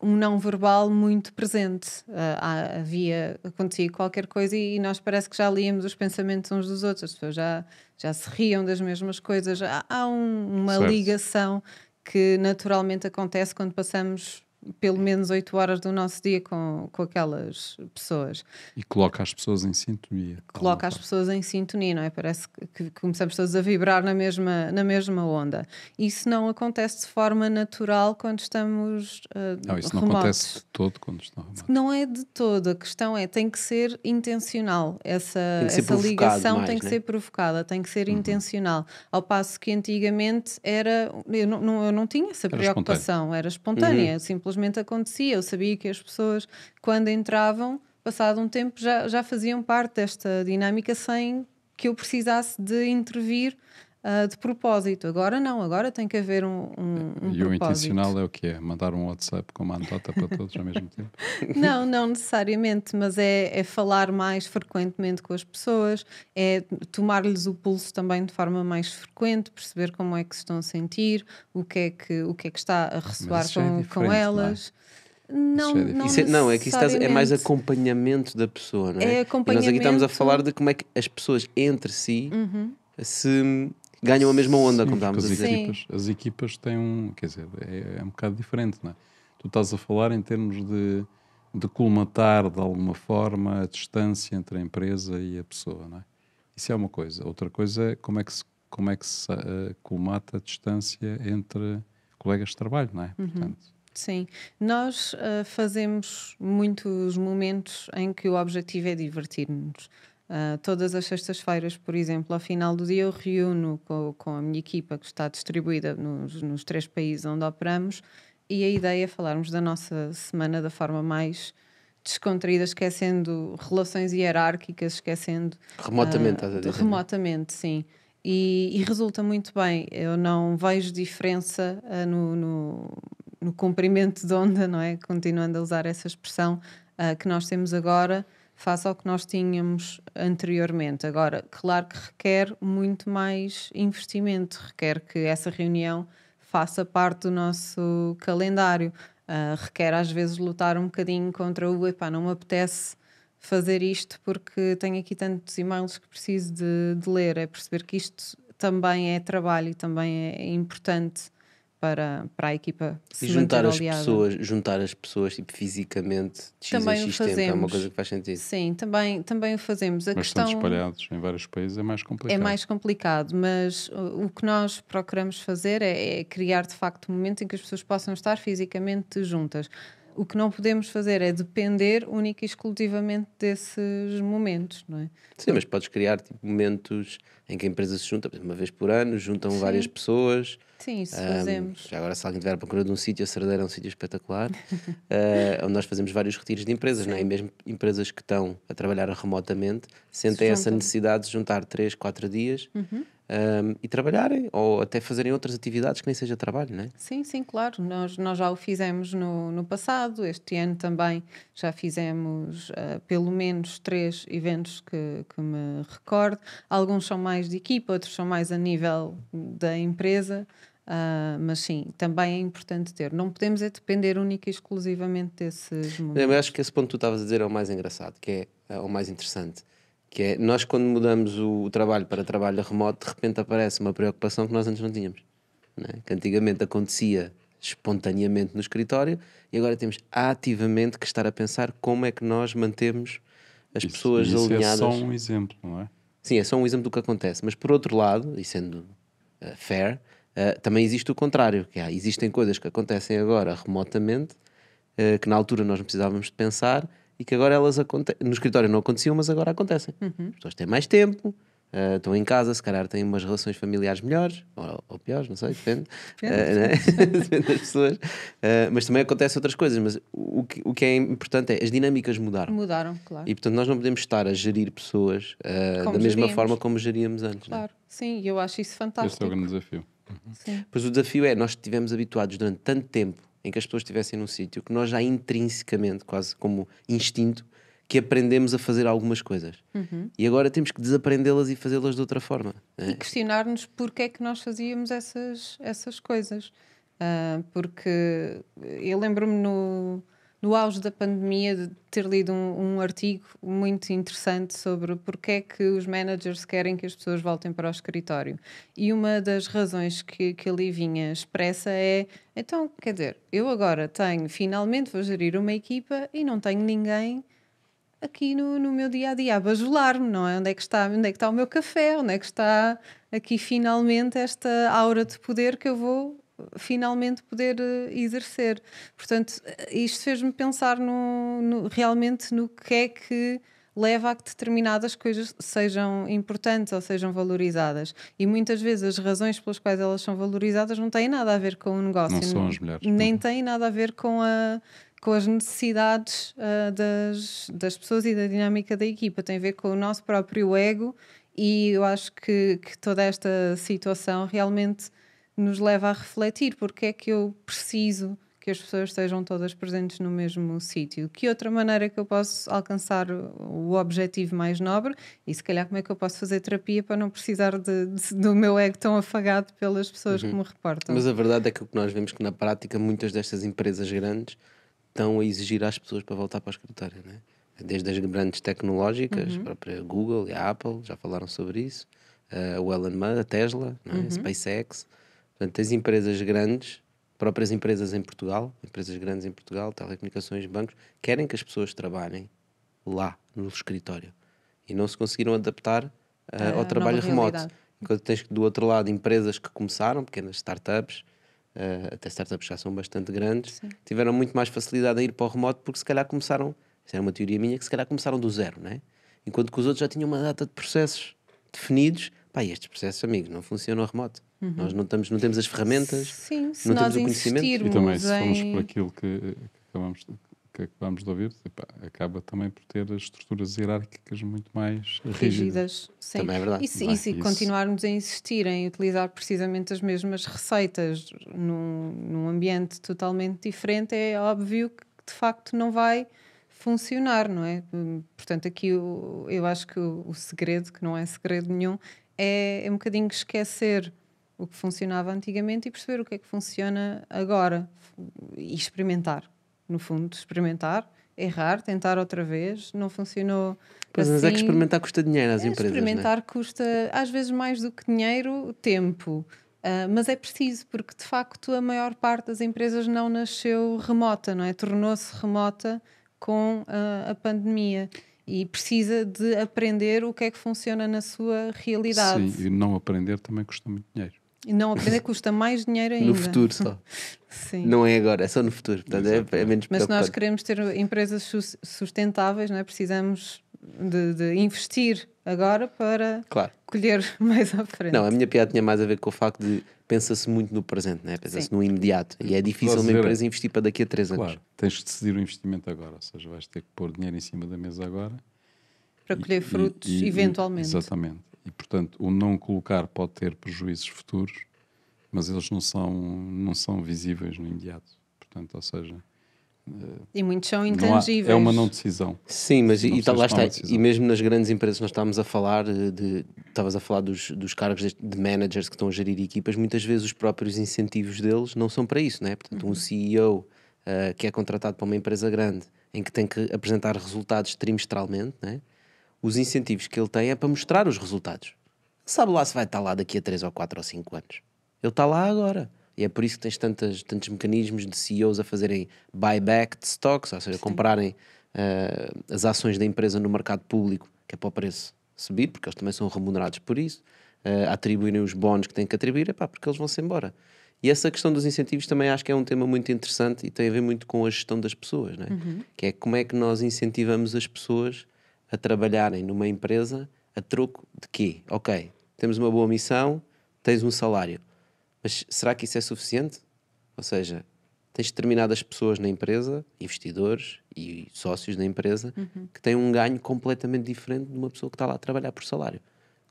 um não verbal muito presente. Uh, havia, acontecia qualquer coisa e, nós parece que já líamos os pensamentos uns dos outros, as pessoas já, já se riam das mesmas coisas. Há, há um, uma certo. ligação que naturalmente acontece quando passamos pelo menos 8 horas do nosso dia com, com aquelas pessoas. E coloca as pessoas em sintonia. Coloca as pessoas em sintonia, não é? Parece que começamos todos a vibrar na mesma, na mesma onda. Isso não acontece de forma natural quando estamos uh, Não, isso remotos. não acontece de todo quando estamos Não é de todo. A questão é, tem que ser intencional. Essa, essa ligação mais, tem que né? ser provocada, tem que ser uhum. intencional. Ao passo que antigamente era... Eu não, eu não tinha essa era preocupação. Espontâneo. Era espontânea, uhum. simplesmente simplesmente acontecia. Eu sabia que as pessoas, quando entravam, passado um tempo, já, já faziam parte desta dinâmica sem que eu precisasse de intervir uh, de propósito. Agora não, agora tem que haver um, um, um E propósito. o intencional é o que é? Mandar um WhatsApp com uma anedota para todos ao mesmo tempo? (laughs) Não, não necessariamente, mas é, é falar mais frequentemente com as pessoas, é tomar-lhes o pulso também de forma mais frequente, perceber como é que se estão a sentir, o que é que, o que, é que está a ressoar com, é com elas. Não, é, é não, isso é, não, é que isso é mais acompanhamento da pessoa, não é? é acompanhamento... E nós aqui estamos a falar de como é que as pessoas entre si uhum. se ganham a mesma onda, Sim, como estávamos a dizer. As equipas, as equipas têm um. Quer dizer, é, é, um bocado diferente, não é? Tu estás a falar em termos de, de colmatar de alguma forma a distância entre a empresa e a pessoa, não é? Isso é uma coisa. Outra coisa é como é que se, como é que se uh, colmata a distância entre colegas de trabalho, não é? Uhum. Portanto, Sim, nós uh, fazemos muitos momentos em que o objetivo é divertir-nos. Uh, todas as sextas-feiras, por exemplo, ao final do dia, eu reúno com, com a minha equipa, que está distribuída nos, nos, três países onde operamos, e a ideia é falarmos da nossa semana da forma mais descontraída, esquecendo relações hierárquicas, esquecendo. Remotamente, uh, estás a dizer? É? Remotamente, sim. E, e, resulta muito bem. Eu não vejo diferença uh, no, no, no comprimento de onda, não é? Continuando a usar essa expressão uh, que nós temos agora face ao que nós tínhamos anteriormente. Agora, claro que requer muito mais investimento, requer que essa reunião faça parte do nosso calendário. Uh, requer às vezes lutar um bocadinho contra o epá, não me apetece fazer isto porque tenho aqui tantos e-mails que preciso de, de ler. É perceber que isto também é trabalho e também é importante para, para a equipa se e juntar as aliada. pessoas juntar as pessoas tipo, fisicamente de também X fazemos. tempo é uma coisa que faz sentido sim também também o fazemos a mas questão estão espalhados em vários países é mais complicado é mais complicado mas o que nós procuramos fazer é, é criar de facto um momento em que as pessoas possam estar fisicamente juntas o que não podemos fazer é depender única e exclusivamente desses momentos, não é? Sim, mas podes criar tipo, momentos em que a empresa se junta, uma vez por ano, juntam Sim. várias pessoas. Sim, isso um, fazemos. Agora, se alguém tiver a procura de um sítio, a Cerdeira é um sítio espetacular, uh, (laughs) onde nós fazemos vários retiros de empresas, Sim. não é? E mesmo empresas que estão a trabalhar remotamente sentem se essa necessidade de juntar três, quatro dias. Uhum um, e trabalharem ou até fazerem outras atividades que nem seja trabalho, não é? Sim, sim, claro. Nós, nós já o fizemos no, no passado, este ano também já fizemos uh, pelo menos três eventos que, que me recordo. Alguns são mais de equipa, outros são mais a nível da empresa. Uh, mas sim, também é importante ter. Não podemos é depender única e exclusivamente desses momentos. Eu acho que esse ponto que tu estavas a dizer é o mais engraçado, que é, é o mais interessante que é, nós quando mudamos o trabalho para trabalho remoto, de repente aparece uma preocupação que nós antes não tínhamos. Não é? Que antigamente acontecia espontaneamente no escritório e agora temos ativamente que estar a pensar como é que nós mantemos as isso, pessoas isso é alinhadas. é só um exemplo, não é? Sim, é só um exemplo do que acontece. Mas por outro lado, e sendo uh, fair, uh, também existe o contrário, que há é, existem coisas que acontecem agora remotamente uh, que na altura nós não precisávamos de pensar e que agora elas acontecem. No escritório não aconteciam, mas agora acontecem. Uhum. As pessoas têm mais tempo, uh, estão em casa, se calhar têm umas relações familiares melhores ou, ou piores, não sei, depende. depende, uh, (laughs) depende das pessoas. Uh, mas também acontecem outras coisas. Mas o que, o que é importante é as dinâmicas mudaram. Mudaram, claro. E portanto nós não podemos estar a gerir pessoas da mesma forma como geríamos antes. É? Claro, não? sim, eu acho isso fantástico. Esse é o grande desafio. Uhum. Pois o desafio é, nós estivemos habituados durante tanto tempo em que as pessoas estivessem num sítio que nós já intrinsecamente, quase como instinto, que aprendemos a fazer algumas coisas. Uhum. E agora temos que desaprendê-las e fazê-las de outra forma. É? E questionar-nos porque é que nós fazíamos essas, essas coisas. Uh, porque eu lembro-me no no auge da pandemia, de ter lido um, um, artigo muito interessante sobre porque é que os managers querem que as pessoas voltem para o escritório. E uma das razões que, que ali vinha expressa é: então, quer dizer, eu agora tenho, finalmente vou gerir uma equipa e não tenho ninguém aqui no, no meu dia a dia, a bajular-me, não é? Onde é, que está, onde é que está o meu café? Onde é que está aqui finalmente esta aura de poder que eu vou finalmente poder eh, exercer. Portanto, eh, isto fez-me pensar no, no, realmente no que é que leva a que determinadas coisas sejam importantes ou sejam valorizadas. E muitas vezes as razões pelas quais elas são valorizadas não têm nada a ver com o negócio. Não são as mulheres. Nem não. têm nada a ver com a com as necessidades uh, das, das pessoas e da dinâmica da equipa, tem a ver com o nosso próprio ego e eu acho que, que toda esta situação realmente nos leva a refletir porque é que eu preciso que as pessoas estejam todas presentes no mesmo sítio. Que outra maneira que eu posso alcançar o objetivo mais nobre? E se calhar como é que eu posso fazer terapia para não precisar de, de, do meu ego tão afagado pelas pessoas uhum. que me reportam? Mas a verdade é que o que nós vemos que na prática muitas destas empresas grandes estão a exigir às pessoas para voltar para o escritório, né? Desde as grandes tecnológicas, uhum. a própria Google e a Apple já falaram sobre isso, uh, o Elon Musk, a Tesla, né, uhum. SpaceX, Portanto, tens empresas grandes, próprias empresas em Portugal, empresas grandes em Portugal, telecomunicações, bancos, querem que as pessoas trabalhem lá, no escritório. E não se conseguiram adaptar uh, ao trabalho remoto. Enquanto tens do outro lado empresas que começaram, pequenas startups, uh, até startups já são bastante grandes, Sim. tiveram muito mais facilidade a ir para o remoto porque se calhar começaram, isso era uma teoria minha, que se calhar começaram do zero, né? enquanto que os outros já tinham uma data de processos definidos. Pá, estes processos, amigos, não funcionam remoto. Uhum. Nós não, estamos, não temos as ferramentas, Sim, não temos o conhecimento. E também, se formos em... por aquilo que, que acabamos de que acabamos de ouvir, acaba também por ter as estruturas hierárquicas muito mais rígidas. rígidas sim. Também é verdade. E se, e se continuarmos a insistir em utilizar precisamente as mesmas receitas num, num, ambiente totalmente diferente, é óbvio que de facto não vai funcionar, não é? Hum, portanto, aqui eu, eu acho que o, o segredo, que não é segredo nenhum, é, é um bocadinho esquecer o que funcionava antigamente e perceber o que é que funciona agora e experimentar. No fundo, experimentar, errar, tentar outra vez, não funcionou. Pois, assim. mas é que assim. experimentar custa dinheiro às é, empresas. É? Experimentar custa, às vezes, mais do que dinheiro, tempo. Uh, mas é preciso, porque de facto a maior parte das empresas não nasceu remota, não é? Tornou-se remota com uh, a pandemia e precisa de aprender o que é que funciona na sua realidade. Sim, e não aprender também custa muito dinheiro. E não aprender custa mais dinheiro ainda. No futuro só. (laughs) Sim. Não é agora, é só no futuro. Portanto, é, é, menos Mas se nós queremos ter empresas sustentáveis, não é? precisamos de, de investir agora para claro. colher (laughs) mais à frente. Não, a minha piada tinha mais a ver com o facto de pensa-se muito no presente, né? pensa-se no imediato. E é difícil uma empresa investir para daqui a três anos. Claro, tens de decidir o investimento agora, ou seja, vais ter que pôr dinheiro em cima da mesa agora. Para colher e, frutos, e, e, eventualmente. Exatamente. E, portanto, o não colocar pode ter prejuízos futuros, mas eles não são, não são visíveis no imediato. Portanto, ou seja. Eh, e muitos são intangíveis. Há, é uma não decisão. Sim, mas não e, tá, lá está. E mesmo nas grandes empresas, nós estávamos a falar eh, de. Estavas a falar dos, dos cargos de, managers que estão a gerir equipas, muitas vezes os próprios incentivos deles não são para isso, não é? Portanto, um uhum. CEO uh, eh, que é contratado para uma empresa grande em que tem que apresentar resultados trimestralmente, os incentivos que ele tem é para mostrar os resultados. Sabe lá se vai estar lá daqui a 3 ou 4 ou 5 anos. Ele está lá agora. E é por isso que tens tantos tantos mecanismos de CEOs a fazerem buyback de stocks, ou seja, comprarem uh, as ações da empresa no mercado público, que é para o preço subir, porque eles também são remunerados por isso, uh, atribuírem os bónus que têm que atribuir, epá, porque eles vão-se embora. E essa questão dos incentivos também acho que é um tema muito interessante e tem a ver muito com a gestão das pessoas, né? Uhum. que é como é que nós incentivamos as pessoas a trabalharem numa empresa a troco de quê? Ok, temos uma boa missão, tens um salário, mas será que isso é suficiente? Ou seja, tens determinadas pessoas na empresa, investidores e sócios na empresa, uhum. que têm um ganho completamente diferente de uma pessoa que está lá a trabalhar por salário.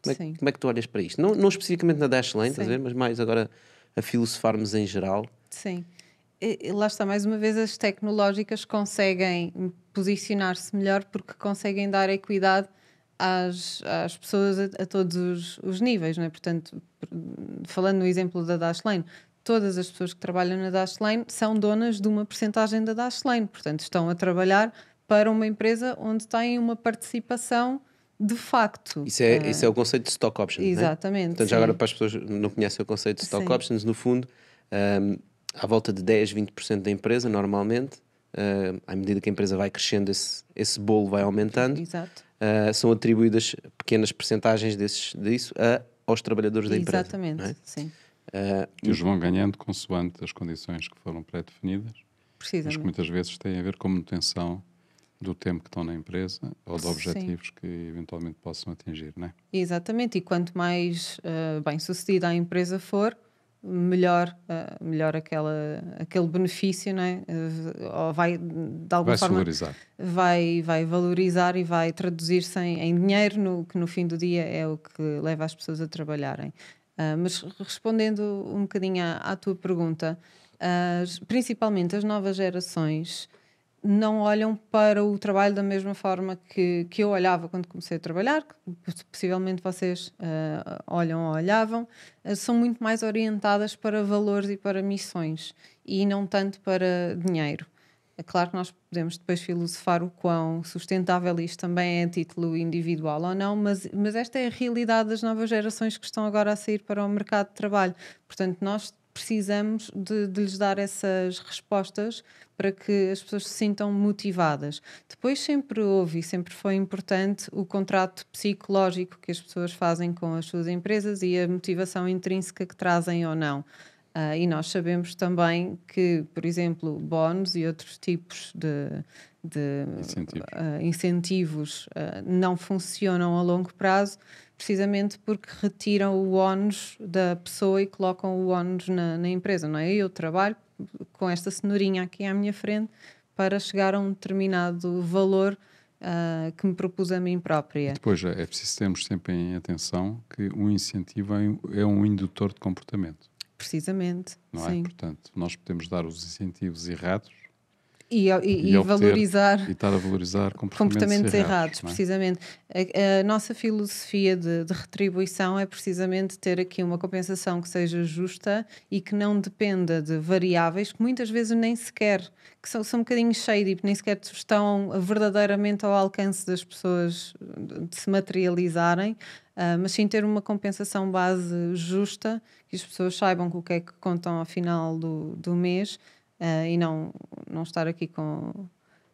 Como é, que, como é que tu olhas para isto? Não, não especificamente na Dashlane, mas mais agora a filosofarmos em geral. Sim lá está mais uma vez as tecnológicas conseguem posicionar-se melhor porque conseguem dar equidade às, às pessoas a, a todos os, os, níveis, não é? Portanto, falando no exemplo da Dashlane, todas as pessoas que trabalham na Dashlane são donas de uma porcentagem da Dashlane, portanto estão a trabalhar para uma empresa onde têm uma participação de facto. Isso é, é... Isso é o conceito de stock options, é? Exatamente. Né? Portanto, já agora para as pessoas que não conhecem o conceito de stock sim. options, no fundo... Um, à volta de 10, 20% da empresa, normalmente. Uh, à medida que a empresa vai crescendo, esse, esse bolo vai aumentando. Exato. Uh, são atribuídas pequenas percentagens desses, disso a, aos trabalhadores da empresa. Exatamente, é? sim. Uh, e os vão ganhando consoante as condições que foram pré-definidas, mas que muitas vezes têm a ver com manutenção do tempo que estão na empresa ou de objetivos Sim. que eventualmente possam atingir, não é? Exatamente, e quanto mais uh, bem sucedida a empresa for, melhor, eh, melhor aquela, aquele benefício, não é? Eh, ou vai de alguma vai forma valorizar. Vai, vai valorizar e vai traduzir-se em, em, dinheiro, no, que no fim do dia é o que leva as pessoas a trabalharem. Uh, mas respondendo um bocadinho à, à tua pergunta, principalmente as novas gerações não olham para o trabalho da mesma forma que, que eu olhava quando comecei a trabalhar, que possivelmente vocês uh, olham ou olhavam, uh, são muito mais orientadas para valores e para missões e não tanto para dinheiro. É claro que nós podemos depois filosofar o quão sustentável isto também é a título individual ou não, mas, mas esta é a realidade das novas gerações que estão agora a sair para o mercado de trabalho. Portanto, nós precisamos de, de lhes dar essas respostas para que as pessoas se sintam motivadas. Depois sempre houve e sempre foi importante o contrato psicológico que as pessoas fazem com as suas empresas e a motivação intrínseca que trazem ou não. Uh, e nós sabemos também que, por exemplo, bónus e outros tipos de, de incentivos, uh, incentivos uh, não funcionam a longo prazo, precisamente porque retiram o ónus da pessoa e colocam o ónus na, na, empresa, não é? Eu trabalho com esta cenourinha aqui à minha frente para chegar a um determinado valor uh, que me propus a mim própria. E depois é preciso termos sempre em atenção que o um incentivo é, é um indutor de comportamento. Precisamente. Não é? sim. é? Portanto, nós podemos dar os incentivos errados e, e, e, valorizar e estar a valorizar comportamentos, comportamentos errados, errados é? precisamente. A, a, nossa filosofia de, de, retribuição é precisamente ter aqui uma compensação que seja justa e que não dependa de variáveis que muitas vezes nem sequer que são, são um bocadinho shady, nem sequer estão verdadeiramente ao alcance das pessoas de se materializarem. Uh, mas sim ter uma compensação base justa, que as pessoas saibam com o que é que contam ao final do, do mês uh, e não, não estar aqui com,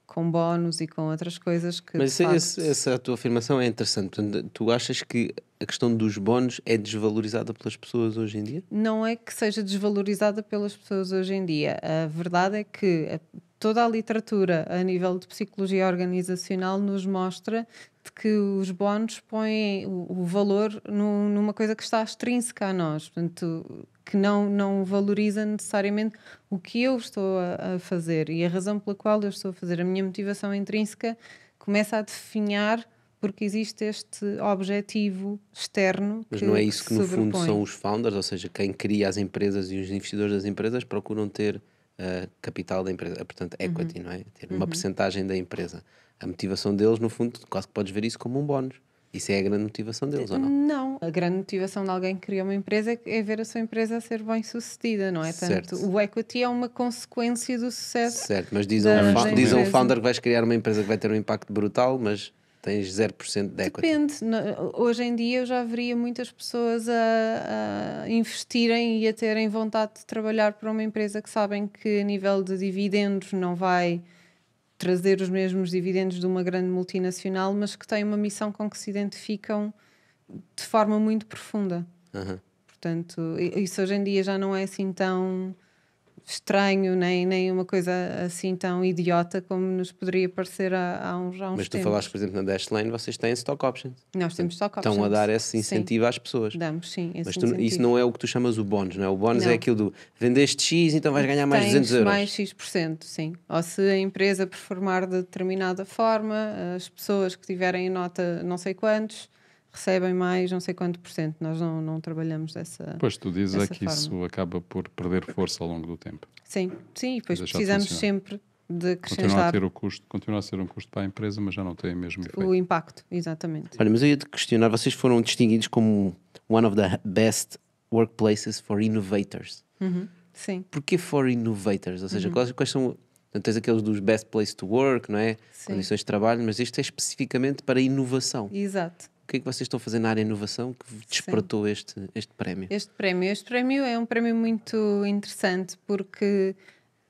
com bónus e com outras coisas que. Mas facto... esse, essa tua afirmação é interessante. Portanto, tu achas que a questão dos bónus é desvalorizada pelas pessoas hoje em dia? Não é que seja desvalorizada pelas pessoas hoje em dia. A verdade é que eh, toda a literatura a nível de psicologia organizacional nos mostra que os bónus põem o valor numa coisa que está extrínseca a nós, portanto, que não, não valoriza necessariamente o que eu estou a, a fazer e a razão pela qual eu estou a fazer. A minha motivação intrínseca começa a definhar porque existe este objetivo externo. Mas que, não é isso que, que no sobrepõe. fundo são os founders, ou seja, quem cria as empresas e os investidores das empresas procuram ter uh, capital da empresa, eh, portanto, uhum. equity, uhum. não é? Ter uhum. uma percentagem da empresa. A motivação deles, no fundo, quase que podes ver isso como um bónus. Isso é a grande motivação deles, ou não? Não. A grande motivação de alguém que cria uma empresa é, é ver a sua empresa a ser bem sucedida, não é? Tanto certo. o equity é uma consequência do sucesso. Certo, mas diz, um, diz um founder que vais criar uma empresa que vai ter um impacto brutal, mas tens 0% de equity. Depende. Hoje em dia eu já veria muitas pessoas a, a, investirem e a terem vontade de trabalhar para uma empresa que sabem que a nível de dividendos não vai trazer os mesmos dividendos de uma grande multinacional, mas que tem uma missão com que se identificam de forma muito profunda. Uhum. Portanto, isso hoje em dia já não é assim tão estranho, nem, nem uma coisa assim tão idiota como nos poderia parecer há, há uns, há Mas tu tempos. falaste, por exemplo, na Dashlane, vocês têm stock options. Nós temos stock options. Estão a dar esse incentivo sim. às pessoas. Damos, sim. Mas tu, isso não é o que tu chamas o bónus, não é? O bónus é aquilo do vendeste X, então vais ganhar mais Tens 200 euros. mais X%, sim. Ou se a empresa performar de determinada forma, as pessoas que tiverem nota não sei quantos recebem mais não sei quanto por cento. Nós não, não trabalhamos dessa. Pois tu dizes é que forma. isso acaba por perder força ao longo do tempo. Sim, sim, pois precisamos de sempre de crescer. Continua a ter o custo, continua a ser um custo para a empresa, mas já não tem o mesmo efeito. O impacto, exatamente. Olha, mas eu ia te questionar, vocês foram distinguidos como one of the best workplaces for innovators. Uhum, sim. Porquê for innovators? Ou seja, uhum. quais, quais são Portanto, tens aqueles dos best places to work, não é? Sim. Condições de trabalho, mas isto é especificamente para inovação. Exato que é que vocês estão a fazer na área de inovação que despertou este, este prémio? Este prémio. Este prémio é um prémio muito interessante porque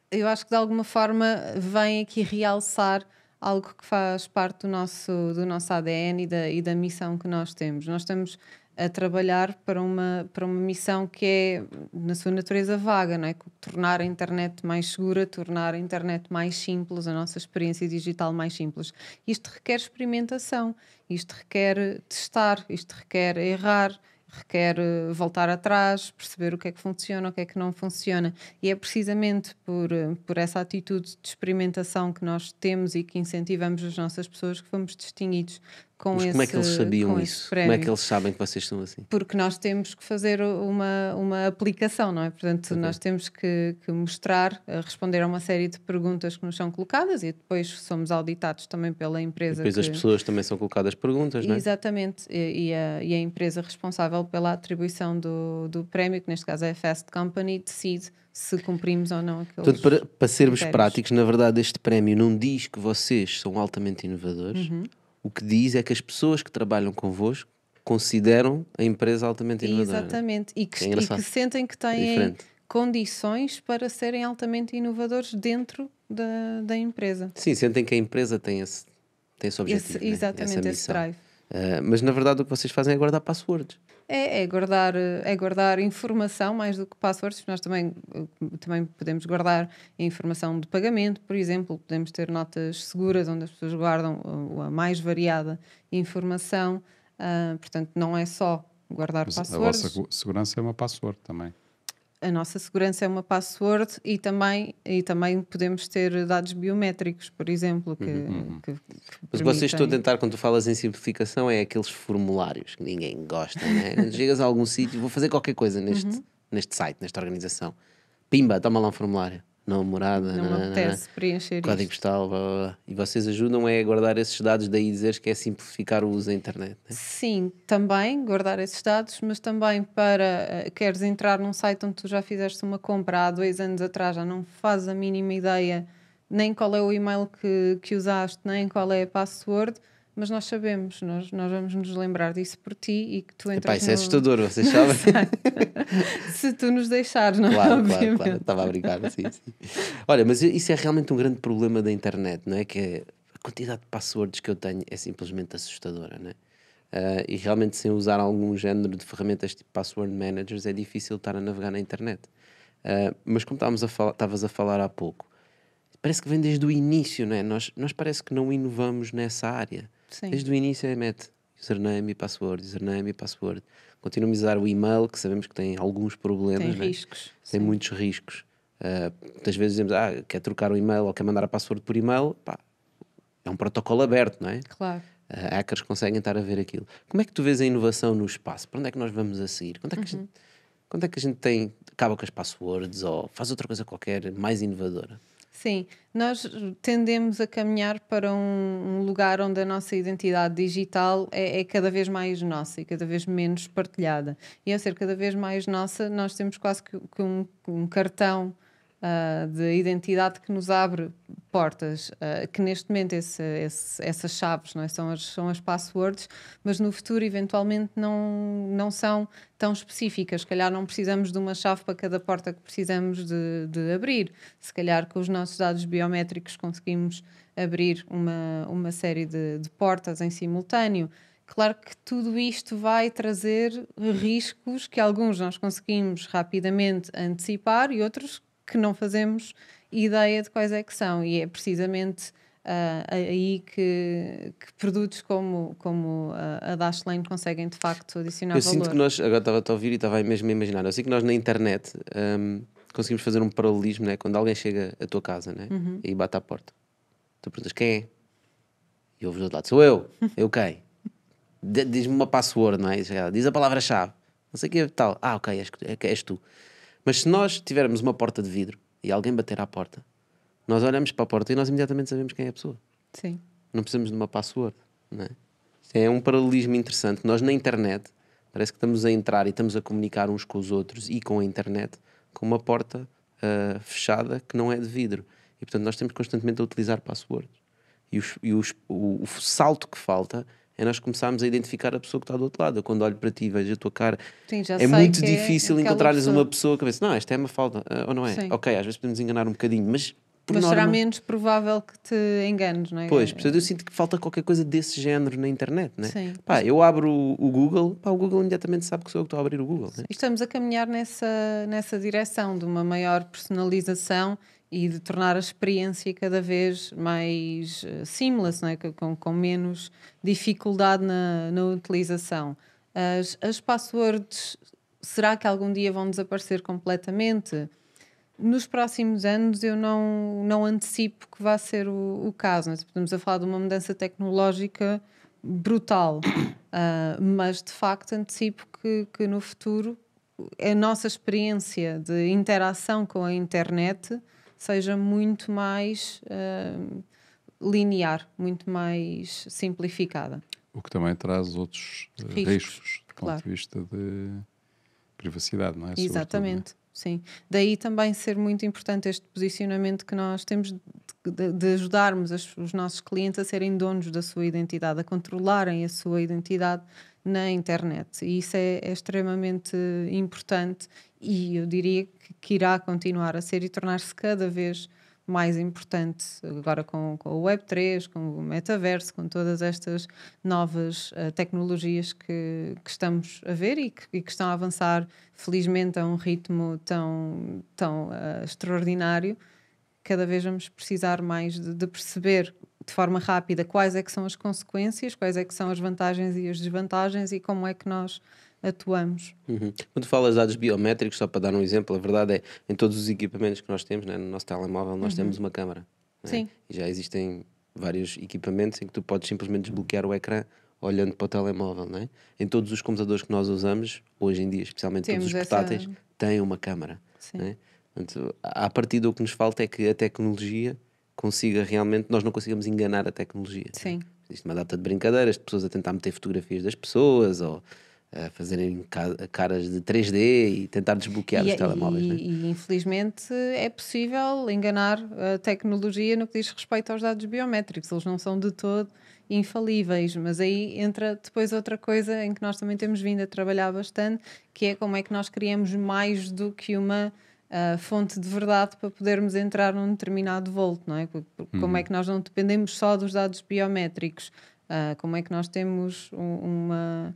eu acho que de alguma forma vem aqui realçar algo que faz parte do nosso, do nosso ADN e da, e da missão que nós temos. Nós estamos a trabalhar para uma, para uma missão que é, na sua natureza, vaga, não é? Tornar a internet mais segura, tornar a internet mais simples, a nossa experiência digital mais simples. Isto requer experimentação, isto requer testar, isto requer errar, requer eh, voltar atrás, perceber o que é que funciona, o que é que não funciona. E é precisamente por, eh, por essa atitude de experimentação que nós temos e que incentivamos as nossas pessoas que fomos distinguidos com Mas é esse. Como é que eles sabiam isso? Prémio. Como é que eles sabem que vocês são assim? Porque nós temos que fazer uma, uma aplicação, não é? Portanto, okay. nós temos que, que, mostrar, eh, responder a uma série de perguntas que nos são colocadas e depois somos auditados também pela empresa. E depois que... as pessoas também são colocadas perguntas, não é? Exatamente. E, e, a, e a empresa responsável pela atribuição do, do prémio, que neste caso é a Fast Company, decide se cumprimos ou não aqueles Portanto, para, para sermos critérios. práticos, na verdade, este prémio não diz que vocês são altamente inovadores. Uhum o que diz é que as pessoas que trabalham convosco consideram a empresa altamente inovadora. Exatamente, e que, é e que sentem que têm condições para serem altamente inovadores dentro da, da empresa. Sim, sentem que a empresa tem esse, tem esse objetivo. Esse, né? exatamente, esse drive. Uh, mas na verdade o que vocês fazem é guardar passwords. É, é, guardar, eh, é guardar informação mais do que passwords. Nós também, eh, também podemos guardar informação de pagamento, por exemplo, podemos ter notas seguras onde as pessoas guardam eh, a mais variada informação. Uh, portanto, não é só guardar Mas passwords. A vossa segurança é uma password também a nossa segurança é uma password e também, e também podemos ter dados biométricos, por exemplo. Que, uhum. uhum. que, que Mas permitem... vocês estão a tentar, quando tu falas em simplificação, é aqueles formulários que ninguém gosta, não é? (laughs) quando chegas a algum sítio, vou fazer qualquer coisa neste, uhum. neste site, nesta organização, pimba, toma lá um formulário não morada, não na, apetece preencher código postal, blá, blá, blá. e vocês ajudam é a guardar esses dados, daí dizeres que é simplificar o uso da internet. Né? Sim, também guardar esses dados, mas também para eh, queres entrar num site onde tu já fizeste uma compra há dois anos atrás, já não fazes a mínima ideia nem qual é o e-mail que, que usaste, nem qual é a password mas nós sabemos, nós, nós vamos nos lembrar disso por ti e que tu entras. Epá, isso é no... é assustador, (laughs) vocês sabem? Se tu nos deixares, não claro, é? Claro, claro, estava a brincar, sim, sim. Olha, mas isso é realmente um grande problema da internet, não é? Que é a quantidade de passwords que eu tenho é simplesmente assustadora, não é? Uh, e realmente, sem usar algum género de ferramentas tipo password managers, é difícil estar a navegar na internet. Uh, mas, como estávamos a estavas a falar há pouco, parece que vem desde o início, não é? Nós, nós parece que não inovamos nessa área. Sim. Desde o início é mete username e password, username e password. Continuamos a usar o e-mail, que sabemos que tem alguns problemas. Tem né? riscos. Tem sim. muitos riscos. Uh, muitas vezes dizemos, ah, quer trocar o e-mail ou quer mandar a password por e-mail, pá, é um protocolo aberto, não é? Claro. Uh, hackers conseguem estar a ver aquilo. Como é que tu vês a inovação no espaço? Para onde é que nós vamos a seguir? Quando é que, uhum. a, gente, quando é que a gente tem, acaba com as passwords ou faz outra coisa qualquer mais inovadora? Sim, nós tendemos a caminhar para um, um lugar onde a nossa identidade digital é, é, cada vez mais nossa e cada vez menos partilhada. E ao ser cada vez mais nossa, nós temos quase que, que um, um, cartão uh, de identidade que nos abre portas, uh, que neste momento esse, esse, essas chaves não é? são, as, são as passwords, mas no futuro eventualmente não, não são tão específicas. Se calhar não precisamos de uma chave para cada porta que precisamos de, de abrir. Se calhar com os nossos dados biométricos conseguimos abrir uma, uma série de, de portas em simultâneo. Claro que tudo isto vai trazer riscos que alguns nós conseguimos rapidamente antecipar e outros que não fazemos ideia de quais é que são. E é precisamente uh, aí que, que, produtos como, como ah, a Dashlane conseguem de facto adicionar eu valor. Eu sinto que nós, agora estava a ouvir e estava mesmo a imaginar, eu sinto que nós na internet um, conseguimos fazer um paralelismo, né? quando alguém chega à tua casa né? Uhum. e bate à porta, tu perguntas quem é? E ouves do outro lado, sou eu, (laughs) eu quem? Diz-me uma password, não é? Diz a palavra-chave, não sei o que é tal. Ah, ok, és, é és tu. Mas se nós tivermos uma porta de vidro e alguém bater à porta, nós olhamos para a porta e nós imediatamente sabemos quem é a pessoa. Sim. Não precisamos de uma password, não é? É um paralelismo interessante. Nós na internet parece que estamos a entrar e estamos a comunicar uns com os outros e com a internet com uma porta uh, fechada que não é de vidro. E portanto nós temos constantemente a utilizar passwords. E, os, e os, o, o salto que falta é nós começarmos a identificar a pessoa que está do outro lado. Eu, quando olho para ti e vejo a tua cara, Sim, é muito é difícil é encontrares pessoa. uma pessoa que pense, não, esta é uma falda, ah, ou não é? Sim. Ok, às vezes podemos enganar um bocadinho, mas. mas norma... será menos provável que te enganes, não é? Pois, portanto, eu sinto que falta qualquer coisa desse género na internet, não é? Sim. Pá, eu abro o Google, pá, o Google imediatamente sabe que sou eu que estou a abrir o Google. É? Estamos a caminhar nessa, nessa direção de uma maior personalização e de tornar a experiência cada vez mais eh, seamless, né? com, com menos dificuldade na, na utilização. As, as passwords, será que algum dia vão desaparecer completamente? Nos próximos anos eu não, não antecipo que vá ser o, o caso. Né? Estamos a falar de uma mudança tecnológica brutal, uh, (coughs) mas de facto antecipo que, que no futuro a nossa experiência de interação com a internet seja muito mais uh, linear, muito mais simplificada. O que também traz outros ah, riscos, riscos do claro. ponto de vista de privacidade, não é? Exatamente, é? sim. Daí também ser muito importante este posicionamento que nós temos de, ajudarmos os nossos clientes a serem donos da sua identidade, a controlarem a sua identidade na internet. E isso é, é extremamente importante e eu diria que, que irá continuar a ser e tornar-se cada vez mais importante agora com, com o Web3, com o metaverso, com todas estas novas uh, tecnologias que, que, estamos a ver e que, e que, estão a avançar, felizmente, a um ritmo tão, tão uh, extraordinário cada vez vamos precisar mais de, de perceber de forma rápida quais é que são as consequências, quais é que são as vantagens e as desvantagens e como é que nós atuamos. Uhum. Quando falas de dados biométricos, só para dar um exemplo, a verdade é em todos os equipamentos que nós temos, né, no nosso telemóvel, nós uhum. temos uma câmara. Né? Sim. E já existem vários equipamentos em que tu podes simplesmente desbloquear o ecrã olhando para o telemóvel, né Em todos os computadores que nós usamos, hoje em dia, especialmente Temos todos os portáteis, essa... têm uma câmara. Sim. Né? Portanto, a partir do que nos falta é que a tecnologia consiga realmente, nós não consigamos enganar a tecnologia. Sim. É? Existe uma data de brincadeiras, de pessoas a tentar meter fotografias das pessoas ou a fazerem caras de 3D e tentar desbloquear e, os é, telemóveis. É? E, né? e infelizmente é possível enganar a tecnologia no que diz respeito aos dados biométricos, eles não são de todo infalíveis, mas aí entra depois outra coisa em que nós também temos vindo a trabalhar bastante, que é como é que nós criamos mais do que uma uh, fonte de verdade para podermos entrar num determinado volto, não é? Como é uhum. é que nós não dependemos só dos dados biométricos? Uh, como é que nós temos um, uma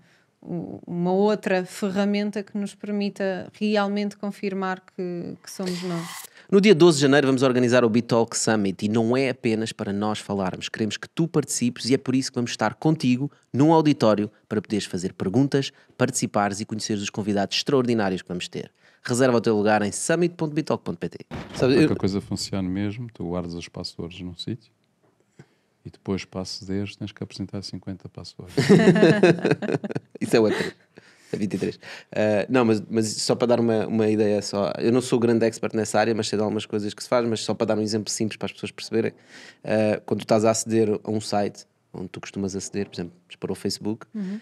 uma outra ferramenta que nos permita realmente confirmar que, que, somos nós. No dia 12 de janeiro vamos organizar o Bitalk Summit e não é apenas para nós falarmos, queremos que tu participes e é por isso que vamos estar contigo num auditório para poderes fazer perguntas, participares e conheceres os convidados extraordinários que vamos ter. Reserva o teu lugar em summit.bitalk.pt. Sabe, eu... coisa funciona mesmo, tu guardas os passwords num sítio e depois deles tens que apresentar 50 passwords. (laughs) Isso é outra. A é 23. Uh, não, mas, mas só para dar uma, uma ideia só, eu não sou grande expert nessa área, mas sei de algumas coisas que se faz, mas só para dar um exemplo simples para as pessoas perceberem, uh, quando tu estás a aceder a um site onde tu costumas aceder, por exemplo, para o Facebook, uhum.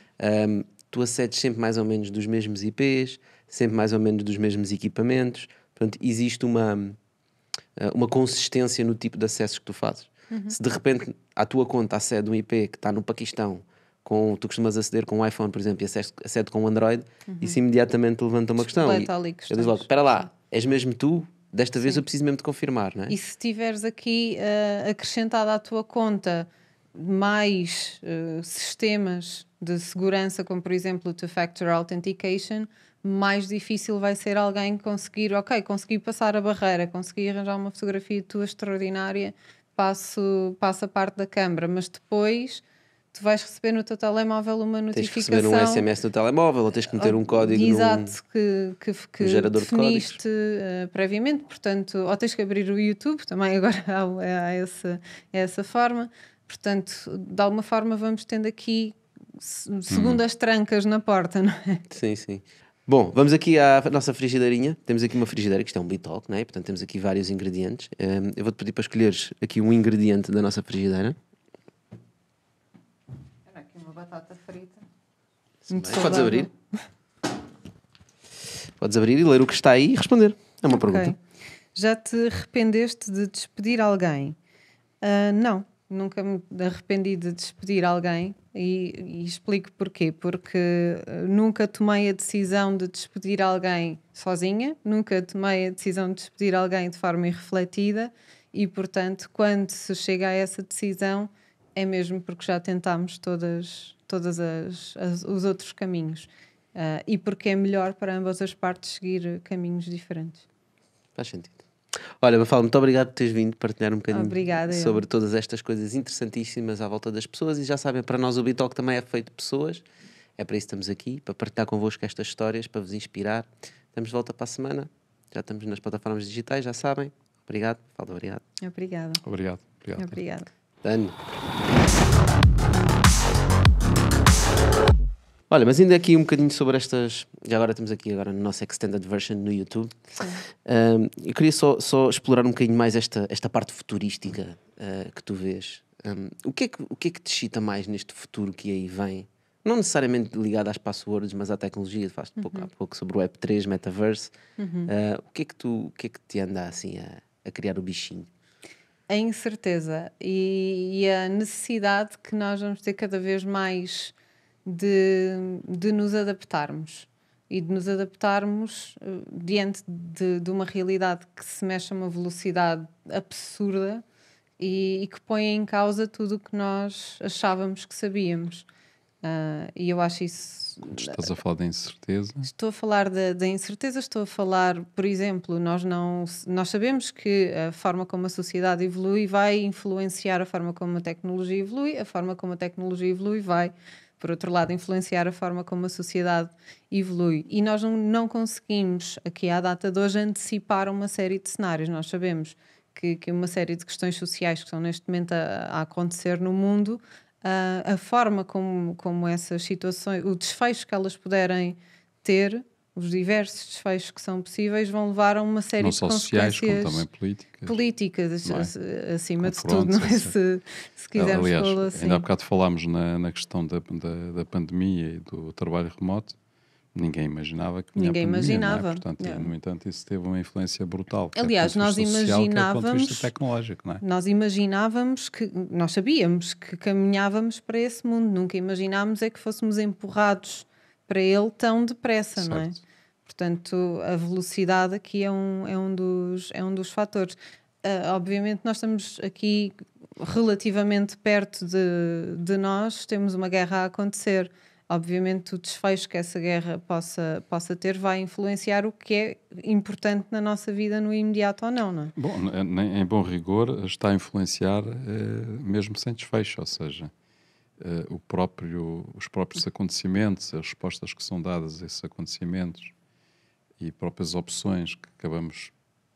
um, tu acedes sempre mais ou menos dos mesmos IPs, sempre mais ou menos dos mesmos equipamentos. Portanto, existe uma, eh, uma consistência no tipo de acessos que tu fazes. Uhum. Se de repente a tua conta acede um IP que está no Paquistão, com, tu costumas aceder com um iPhone, por exemplo, e acede, acede com um Android, uhum. isso imediatamente levanta uma questão. E, ali eu digo logo: espera lá, és mesmo tu? Desta vez Sim. eu preciso mesmo de confirmar, não é? E se tiveres aqui uh, eh, acrescentado à tua conta mais uh, sistemas de segurança, como por exemplo o Two Factor Authentication, mais difícil vai ser alguém conseguir, ok, consegui passar a barreira, consegui arranjar uma fotografia tua extraordinária, passo, passo a parte da câmara, mas depois tu vais receber no teu telemóvel uma notificação. Tens que receber um SMS no telemóvel ou tens que meter um ah, código Exato, num, que, que, que um gerador eh, previamente, portanto, ou tens que abrir o YouTube, também agora (laughs) há, é, há essa, é essa forma. Portanto, de alguma forma vamos tendo aqui hum. segundas as trancas na porta, não é? Sim, sim. Bom, vamos aqui à nossa frigideirinha. Temos aqui uma frigideira, que isto é um bitoque, não é? Portanto, temos aqui vários ingredientes. Um, eu vou-te pedir para escolheres aqui um ingrediente da nossa frigideira. Era aqui uma batata frita. Muito Podes abrir. Podes abrir e ler o que está aí e responder. É uma okay. pergunta. Já te arrependeste de despedir alguém? Uh, não. Nunca me arrependi de despedir alguém e, e, explico porquê. Porque eh, nunca tomei a decisão de despedir alguém sozinha, nunca tomei a decisão de despedir alguém de forma irrefletida e, portanto, quando se chega a essa decisão é mesmo porque já tentámos todas, todas as, as os outros caminhos uh, e porque é melhor para ambas as partes seguir caminhos diferentes. Faz sentido. Olha, Mafalda, muito obrigado por teres vindo partilhar um bocadinho Obrigada, sobre todas estas coisas interessantíssimas à volta das pessoas. E já sabem, para nós o Bitalk também é feito de pessoas. É para isso que estamos aqui, para partilhar convosco estas histórias, para vos inspirar. Estamos de volta para a semana. Já estamos nas plataformas digitais, já sabem. Obrigado, Mafalda, obrigado. Obrigada. Obrigado. Obrigado. obrigado. Dani. Olha, mas ainda aqui um bocadinho sobre estas. Já agora temos aqui agora no nosso extended version no YouTube. Um, eu queria só, só, explorar um bocadinho mais esta, esta parte futurística uh, que tu vês. Um, o, que é que, o que é que te excita mais neste futuro que aí vem? Não necessariamente ligado às passwords, mas à tecnologia. Falaste uhum. pouco, a pouco sobre o Web3, Metaverse. Uhum. Uh, o, que é que tu, o que é que te anda assim a, a criar o bichinho? A incerteza e, e a necessidade que nós vamos ter cada vez mais de, de nos adaptarmos e de nos adaptarmos eh, diante de, de uma realidade que se mexe a uma velocidade absurda e, e que põe em causa tudo o que nós achávamos que sabíamos. Uh, e eu acho isso. Estás a falar da incerteza? Estou a falar da incerteza, estou a falar, por exemplo, nós, não, nós sabemos que a forma como a sociedade evolui vai influenciar a forma como a tecnologia evolui, a forma como a tecnologia evolui vai por outro lado, influenciar a forma como a sociedade evolui. E nós não, não conseguimos, aqui à data de hoje, antecipar uma série de cenários. Nós sabemos que, que uma série de questões sociais que estão neste momento a, a acontecer no mundo, a, ah, a forma como, como essas situações, o desfecho que elas puderem ter, os diversos desfechos que são possíveis vão levar a uma série não de só consequências sociais, como também políticas, políticas é? acima de tudo, é? se, se quisermos Aliás, falar assim. Ainda há assim. bocado falámos na, na questão da, da, da, pandemia e do trabalho remoto, ninguém imaginava que ninguém pandemia, é? imaginava. É? Portanto, no entanto, isso teve uma influência brutal. Aliás, nós imaginávamos social, tecnológico, não é? Nós imaginávamos que nós sabíamos que caminhávamos para esse mundo, nunca imaginávamos é que fôssemos empurrados para ele tão depressa, certo. não é? Portanto, a velocidade aqui é um, é um, dos, é um dos fatores. Uh, obviamente, nós estamos aqui relativamente perto de, de nós, temos uma guerra a acontecer. Obviamente, o desfecho que essa guerra possa, possa ter vai influenciar o que é importante na nossa vida no imediato ou não, não é? Bom, em bom rigor, está a influenciar eh, mesmo sem desfecho, ou seja, uh, próprio, os próprios acontecimentos, as respostas que são dadas a esses acontecimentos e próprias opções que acabamos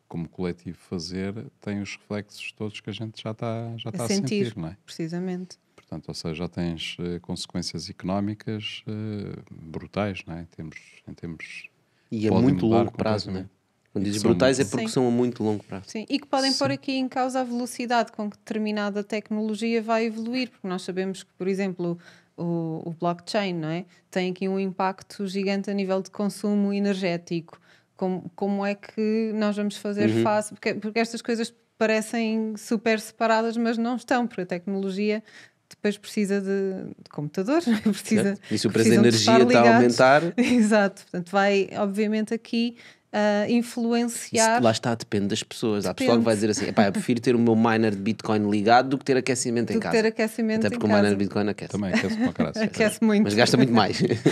como coletivo fazer, têm os reflexos todos que a gente já está, já a está sentir, sentir, não é? Precisamente. Portanto, ou seja, já tens uh, consequências económicas uh, brutais, não é? Temos, temos e é muito longo prazo, não é? Quando dizes brutais é porque sim. são a muito longo prazo. Sim, e que podem sim. pôr aqui em causa a velocidade com que determinada tecnologia vai evoluir, porque nós sabemos que, por exemplo, o, o blockchain não é? tem aqui um impacto gigante a nível de consumo energético. Como, como é que nós vamos fazer uhum. face? Porque, porque estas coisas parecem super separadas, mas não estão, porque a tecnologia depois precisa de, de computadores, (laughs) precisa. de E se o preço da energia está a aumentar. (laughs) Exato, portanto, vai, obviamente, aqui uh, influenciar. Isso, lá está, depende das pessoas. Depende. Há pessoa que vai dizer assim: eu prefiro ter o meu miner de Bitcoin ligado do que ter aquecimento do em casa. ter aquecimento Até porque o miner de Bitcoin aquece. Também aquece para caralho. aquece muito. Mas gasta muito mais. (laughs) sim,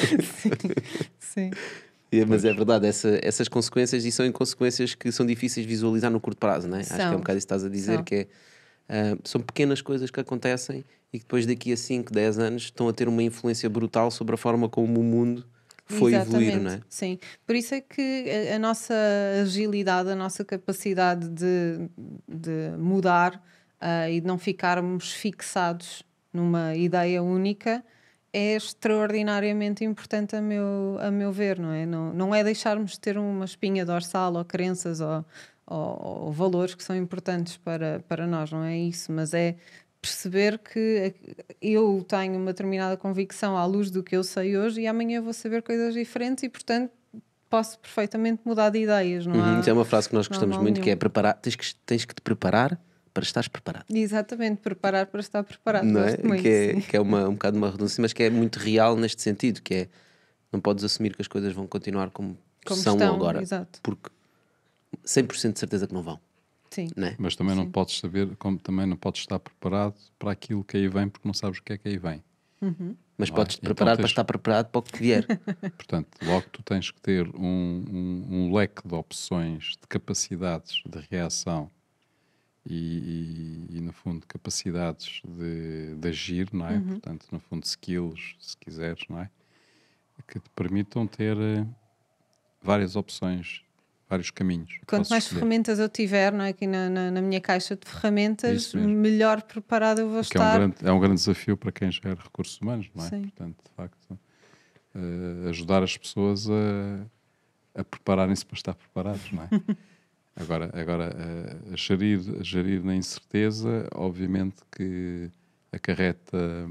sim. É, mas é verdade, essa, essas consequências e são consequências que são difíceis de visualizar no curto prazo, não é? Acho que é um bocado isso que estás a dizer, são. que é. Uh, são pequenas coisas que acontecem e que depois daqui a 5, 10 anos estão a ter uma influência brutal sobre a forma como o mundo foi Exatamente, evoluir, não é? Sim. Por isso é que a, a nossa agilidade, a nossa capacidade de, de mudar uh, e de não ficarmos fixados numa ideia única é extraordinariamente importante a meu, a meu ver, não é? Não, não é deixarmos de ter uma espinha dorsal ou crenças ou, ou, ou valores que são importantes para, para nós, não é isso, mas é perceber que eu tenho uma determinada convicção à luz do que eu sei hoje e amanhã vou saber coisas diferentes e, portanto, posso perfeitamente mudar de ideias, não uhum, há, é uma frase que nós gostamos muito, nenhum. que é preparar, tens que, tens que te preparar para estares preparado. Exatamente, preparar para estar preparado. Não é? Muito, que é, que é uma, um bocado uma redundância, mas que é muito real neste sentido, que é não podes assumir que as coisas vão continuar como, como são estão, agora. Exato. Porque 100% de certeza que não vão. Sim. É? Mas também Sim. não podes saber, como também não podes estar preparado para aquilo que aí vem, porque não sabes o que é que aí vem. Uhum. Mas é? podes-te então preparar então, tens... para estar preparado para o que vier. (laughs) Portanto, logo tu tens que ter um, um, um leque de opções, de capacidades de reação e, e, e no fundo, capacidades de, de agir, não é? Uhum. Portanto, no fundo, skills, se quiseres, não é? Que te permitam ter eh, várias opções vários caminhos. Quanto mais escolher. ferramentas eu tiver não é? aqui na, na, na, minha caixa de ferramentas, melhor preparado eu vou Porque estar. É um, grande, é um grande desafio para quem gera recursos humanos, não é? Sim. Portanto, de facto, uh, ajudar as pessoas a, a prepararem-se para estar preparados, não é? (laughs) agora, agora uh, a, gerir, a gerir na incerteza, obviamente que acarreta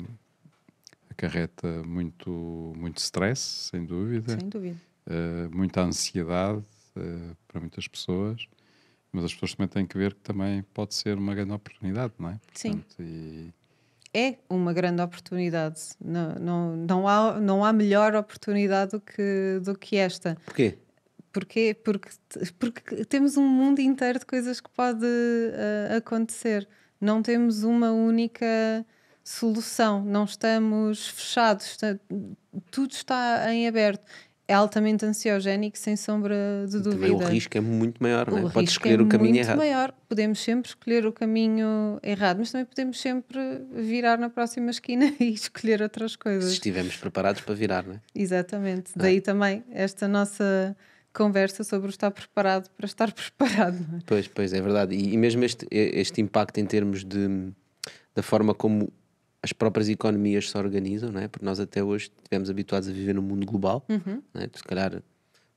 carreta muito muito stress sem dúvida sem dúvida uh, muita ansiedade eh, para muitas pessoas, mas as pessoas também têm que ver que também pode ser uma grande oportunidade, não é? Portanto, Sim. E... É uma grande oportunidade. Não, não, não, há, não há melhor oportunidade do que, do que esta. Porquê? Porquê? Porque, porque temos um mundo inteiro de coisas que pode uh, acontecer. Não temos uma única solução, não estamos fechados, está, tudo está em aberto é altamente ansiogénico, sem sombra de dúvida. Também o risco é muito maior, o né? pode é escolher é o caminho errado. maior, podemos sempre escolher o caminho errado, mas também podemos sempre virar na próxima esquina (laughs) e escolher outras coisas. Se estivermos preparados para virar, né? Exatamente. Não. É? Daí também esta nossa conversa sobre o estar preparado para estar (laughs) preparado. É? Pois, pois, é verdade. E, e mesmo este, este impacto em termos de da forma como as próprias economias se organizam, não é? Porque nós até hoje estivemos habituados a viver num mundo global, uhum. não é? Se calhar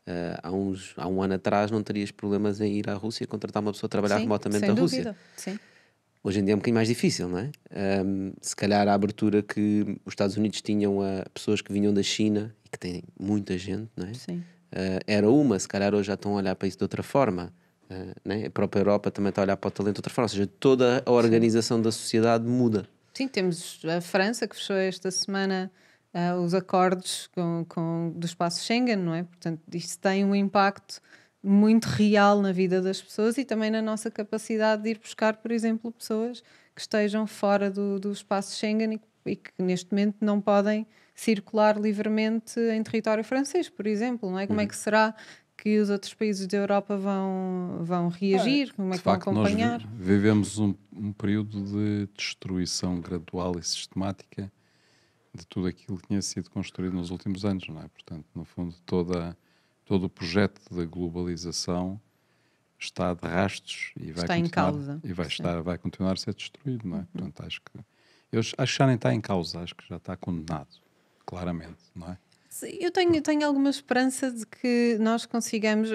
Uh, há, uns, há um ano atrás não terias problemas em ir à Rússia e contratar uma pessoa a trabalhar Sim, remotamente na Rússia. Sim. Hoje em dia é um bocadinho mais difícil, não é? Um, ehm, se calhar a abertura que os Estados Unidos tinham a pessoas que vinham da China, e que tem muita gente, não é? Uh, era uma, se calhar hoje já estão a olhar para isso de outra forma. Uh, A própria Europa também está a olhar para o talento de outra forma. Ou seja, toda a organização Sim. da sociedade muda. Sim, temos a França que fechou esta semana uh, os acordos com, com, do espaço Schengen, não é? Portanto, isso tem um impacto muito real na vida das pessoas e também na nossa capacidade de ir buscar, por exemplo, pessoas que estejam fora do, do espaço Schengen e, e que neste momento não podem circular livremente em território francês, por exemplo, não é? Como é uhum. que será que os outros países da Europa vão, vão é, reagir, é. como é que vão acompanhar? Nós vivemos um, um, período de destruição gradual e sistemática de tudo aquilo que tinha sido construído nos últimos anos, não é? Portanto, no fundo, toda, todo o projeto da globalização está de rastros e vai está continuar, em causa. E vai, estar, vai continuar a ser destruído, não é? Uhum. Portanto, acho que, eu acho que já nem está em causa, acho que já está condenado, claramente, não é? Eu tenho, tenho alguma esperança de que nós consigamos.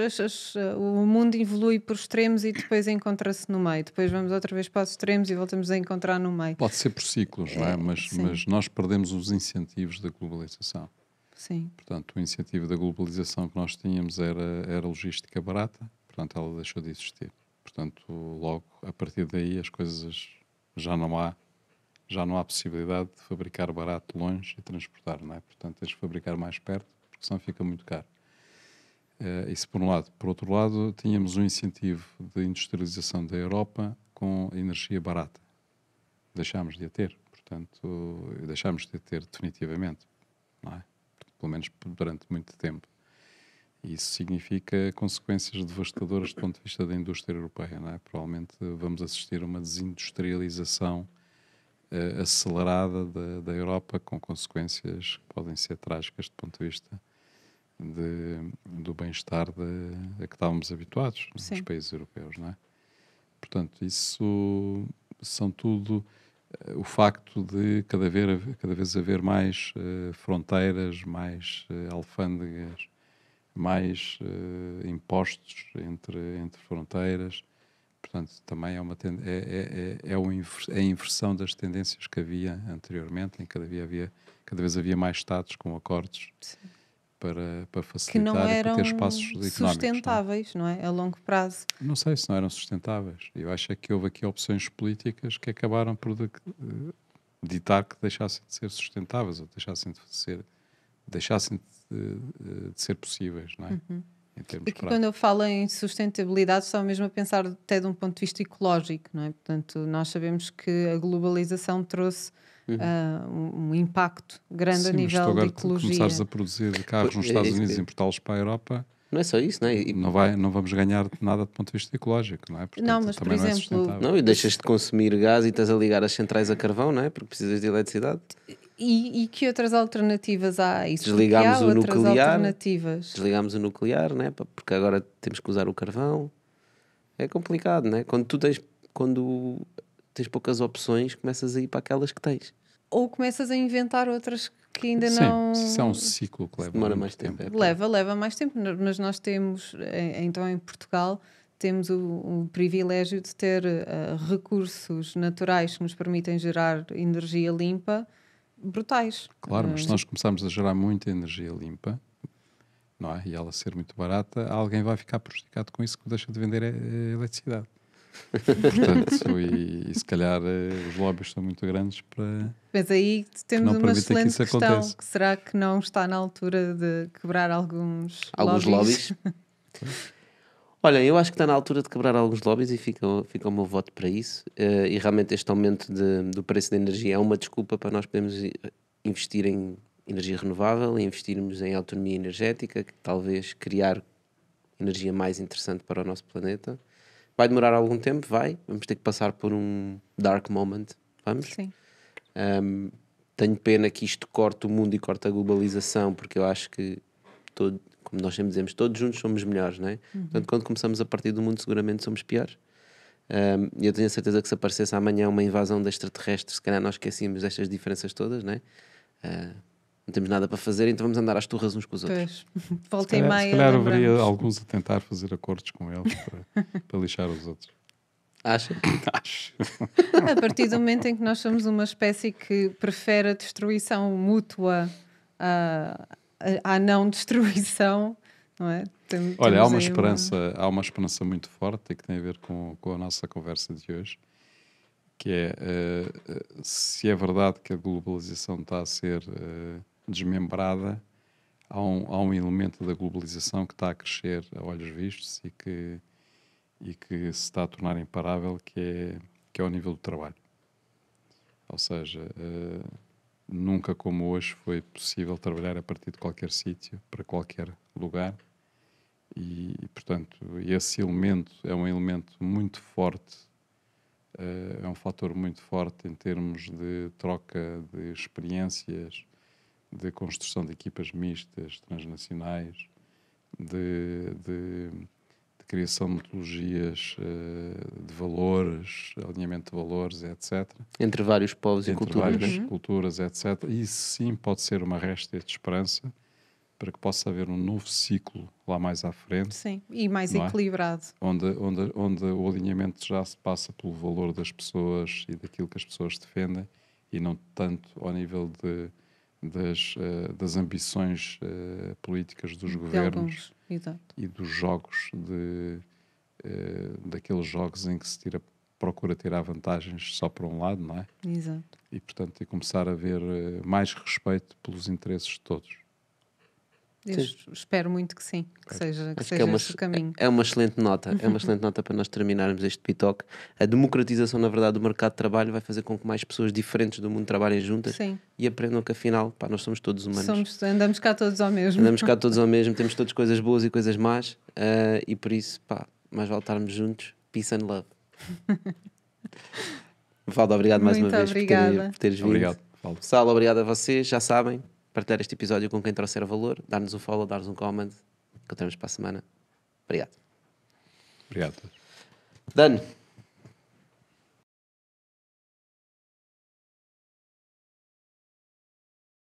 o mundo evolui por extremos e depois encontra-se no meio. Depois vamos outra vez para os extremos e voltamos a encontrar no meio. Pode ser por ciclos, não é, é mas, mas, nós perdemos os incentivos da globalização. Sim. Portanto, o incentivo da globalização que nós tínhamos era, era logística barata, portanto, ela deixou de existir. Portanto, logo a partir daí as coisas já não há já não há possibilidade de fabricar barato longe e transportar, não é? Portanto, tens de fabricar mais perto, porque senão fica muito caro. Uh, isso por um lado. Por outro lado, tínhamos um incentivo de industrialização da Europa com energia barata. Deixámos de a ter, portanto, deixámos de a ter definitivamente, não é? Pelo menos durante muito tempo. Isso significa consequências devastadoras do ponto de vista da indústria europeia, não é? Provavelmente vamos assistir a uma desindustrialização uh, acelerada da, da Europa, com consequências que podem ser trágicas do ponto de vista de, do bem-estar a que estávamos habituados Sim. nos países europeus, não é? Portanto, isso são tudo uh, o facto de cada vez, cada vez haver mais uh, fronteiras, mais uh, alfândegas, mais impostos entre, entre fronteiras, Portanto, também é, uma é, é, é, é, um é a inversão das tendências que havia anteriormente, em que cada, havia, cada vez havia mais Estados com acordos Sim. para, para facilitar e ter espaços económicos. sustentáveis, não é? não é? A longo prazo. Não sei se não eram sustentáveis. Eu acho é que houve aqui opções políticas que acabaram por de, eh, ditar que deixassem de ser sustentáveis ou deixassem de ser, deixassem de, eh, de ser possíveis, não é? Uhum. Porque quando eu falo em sustentabilidade, estou mesmo a pensar até de um ponto de vista ecológico, não é? Portanto, nós sabemos que a globalização trouxe uhum. uh, um impacto grande Sim, a nível mas agora de ecologia. começares a produzir carros nos é Estados Unidos e importá-los para a Europa, não é só isso, não é? E... Não, vai, não vamos ganhar nada do ponto de vista ecológico, não é? Portanto, não, mas por exemplo. Não, é não, e deixas de consumir gás e estás a ligar as centrais a carvão, não é? Porque precisas de eletricidade. E, e, que outras alternativas há isso? Desligámos há o nuclear. Desligámos o nuclear, né? porque agora temos que usar o carvão. É complicado, né? Quando tu tens, quando tens poucas opções, começas a ir para aquelas que tens. Ou começas a inventar outras que ainda Sim, não. Isso é um ciclo que leva Demora mais tempo. tempo. Leva, leva mais tempo, mas nós temos, então em Portugal, temos o, o, privilégio de ter uh, recursos naturais que nos permitem gerar energia limpa brutais. Claro, mas se hum. nós começarmos a gerar muita energia limpa, não é? E ela ser muito barata, alguém vai ficar prejudicado com isso que deixa de vender eh, eletricidade. Portanto, (laughs) e, e, se calhar eh, os lobbies são muito grandes para. Mas aí temos uma excelente que questão: que será que não está na altura de quebrar alguns, alguns lobbies? lobbies? (laughs) Olha, eu acho que está na altura de quebrar alguns lobbies e fica, fica o meu voto para isso. Uh, e realmente este aumento de, do preço da energia é uma desculpa para nós podermos eh, investir em energia renovável e investirmos em autonomia energética, que talvez criar energia mais interessante para o nosso planeta. Vai demorar algum tempo? Vai. Vamos ter que passar por um dark moment. Vamos? Sim. Um, tenho pena que isto corte o mundo e corte a globalização, porque eu acho que todo, como nós sempre dizemos, todos juntos somos melhores, não é? Uhum. Portanto, quando começamos a partir do mundo, seguramente somos piores. Um, eu tenho a certeza que se aparecesse amanhã uma invasão de extraterrestres, se calhar nós esquecíamos destas diferenças todas, não é? Uh, não temos nada para fazer, então vamos andar às turras uns com os outros. (laughs) Volta se calhar, meia. Se calhar haveria alguns a tentar fazer acordos com eles para, (laughs) para lixar os outros. Acha? (laughs) Acho. A partir do momento em que nós somos uma espécie que prefere a destruição mútua à, à não destruição, não é? Olha, há uma, esperança, uma... há uma esperança muito forte e que tem a ver com, com a nossa conversa de hoje, que é uh, se é verdade que a globalização está a ser uh, desmembrada, há um, há um elemento da globalização que está a crescer a olhos vistos e que, e que se está a tornar imparável, que é, que é o nível do trabalho. Ou seja, uh, nunca como hoje foi possível trabalhar a partir de qualquer sítio, para qualquer lugar. E, portanto, esse elemento é um elemento muito forte, eh, é um fator muito forte em termos de troca de experiências, de construção de equipas mistas, transnacionais, de, de criação de metodologias eh, de valores, alinhamento de valores, etc. Entre vários povos Entre e culturas. várias né? culturas, etc. Isso sim pode ser uma resta de esperança para que possa haver um novo ciclo lá mais à frente. Sim, e mais é? equilibrado. É? Onde, onde, onde o alinhamento já se passa pelo valor das pessoas e daquilo que as pessoas defendem e não tanto ao nível de das, uh, das ambições uh, políticas dos governos alguns, e dos jogos de uh, daqueles jogos em que se tira procura tirar vantagens só para um lado, não é? Exato. E portanto e começar a ver mais respeito pelos interesses de todos espero muito que sim, que seja, que seja que é uma, o caminho. É uma excelente nota, é uma (laughs) excelente nota para nós terminarmos este Pitoc. A democratização, na verdade, do mercado de trabalho vai fazer com que mais pessoas diferentes do mundo trabalhem juntas sim. e aprendam que afinal, pá, nós somos todos humanos. Somos, andamos cá todos ao mesmo. Andamos cá todos ao (laughs) mesmo, temos todas coisas boas e coisas más uh, e por isso, pá, mais vale estarmos juntos. Peace and love. (laughs) Valdo, obrigado mais muito uma vez por, por teres vindo. Obrigado, Sala, obrigado a vocês, já sabem partilhar este episódio com quem trouxer valor, dar-nos um follow, dar-nos um comment. Encontramos para a semana. Obrigado. Obrigado. Dan.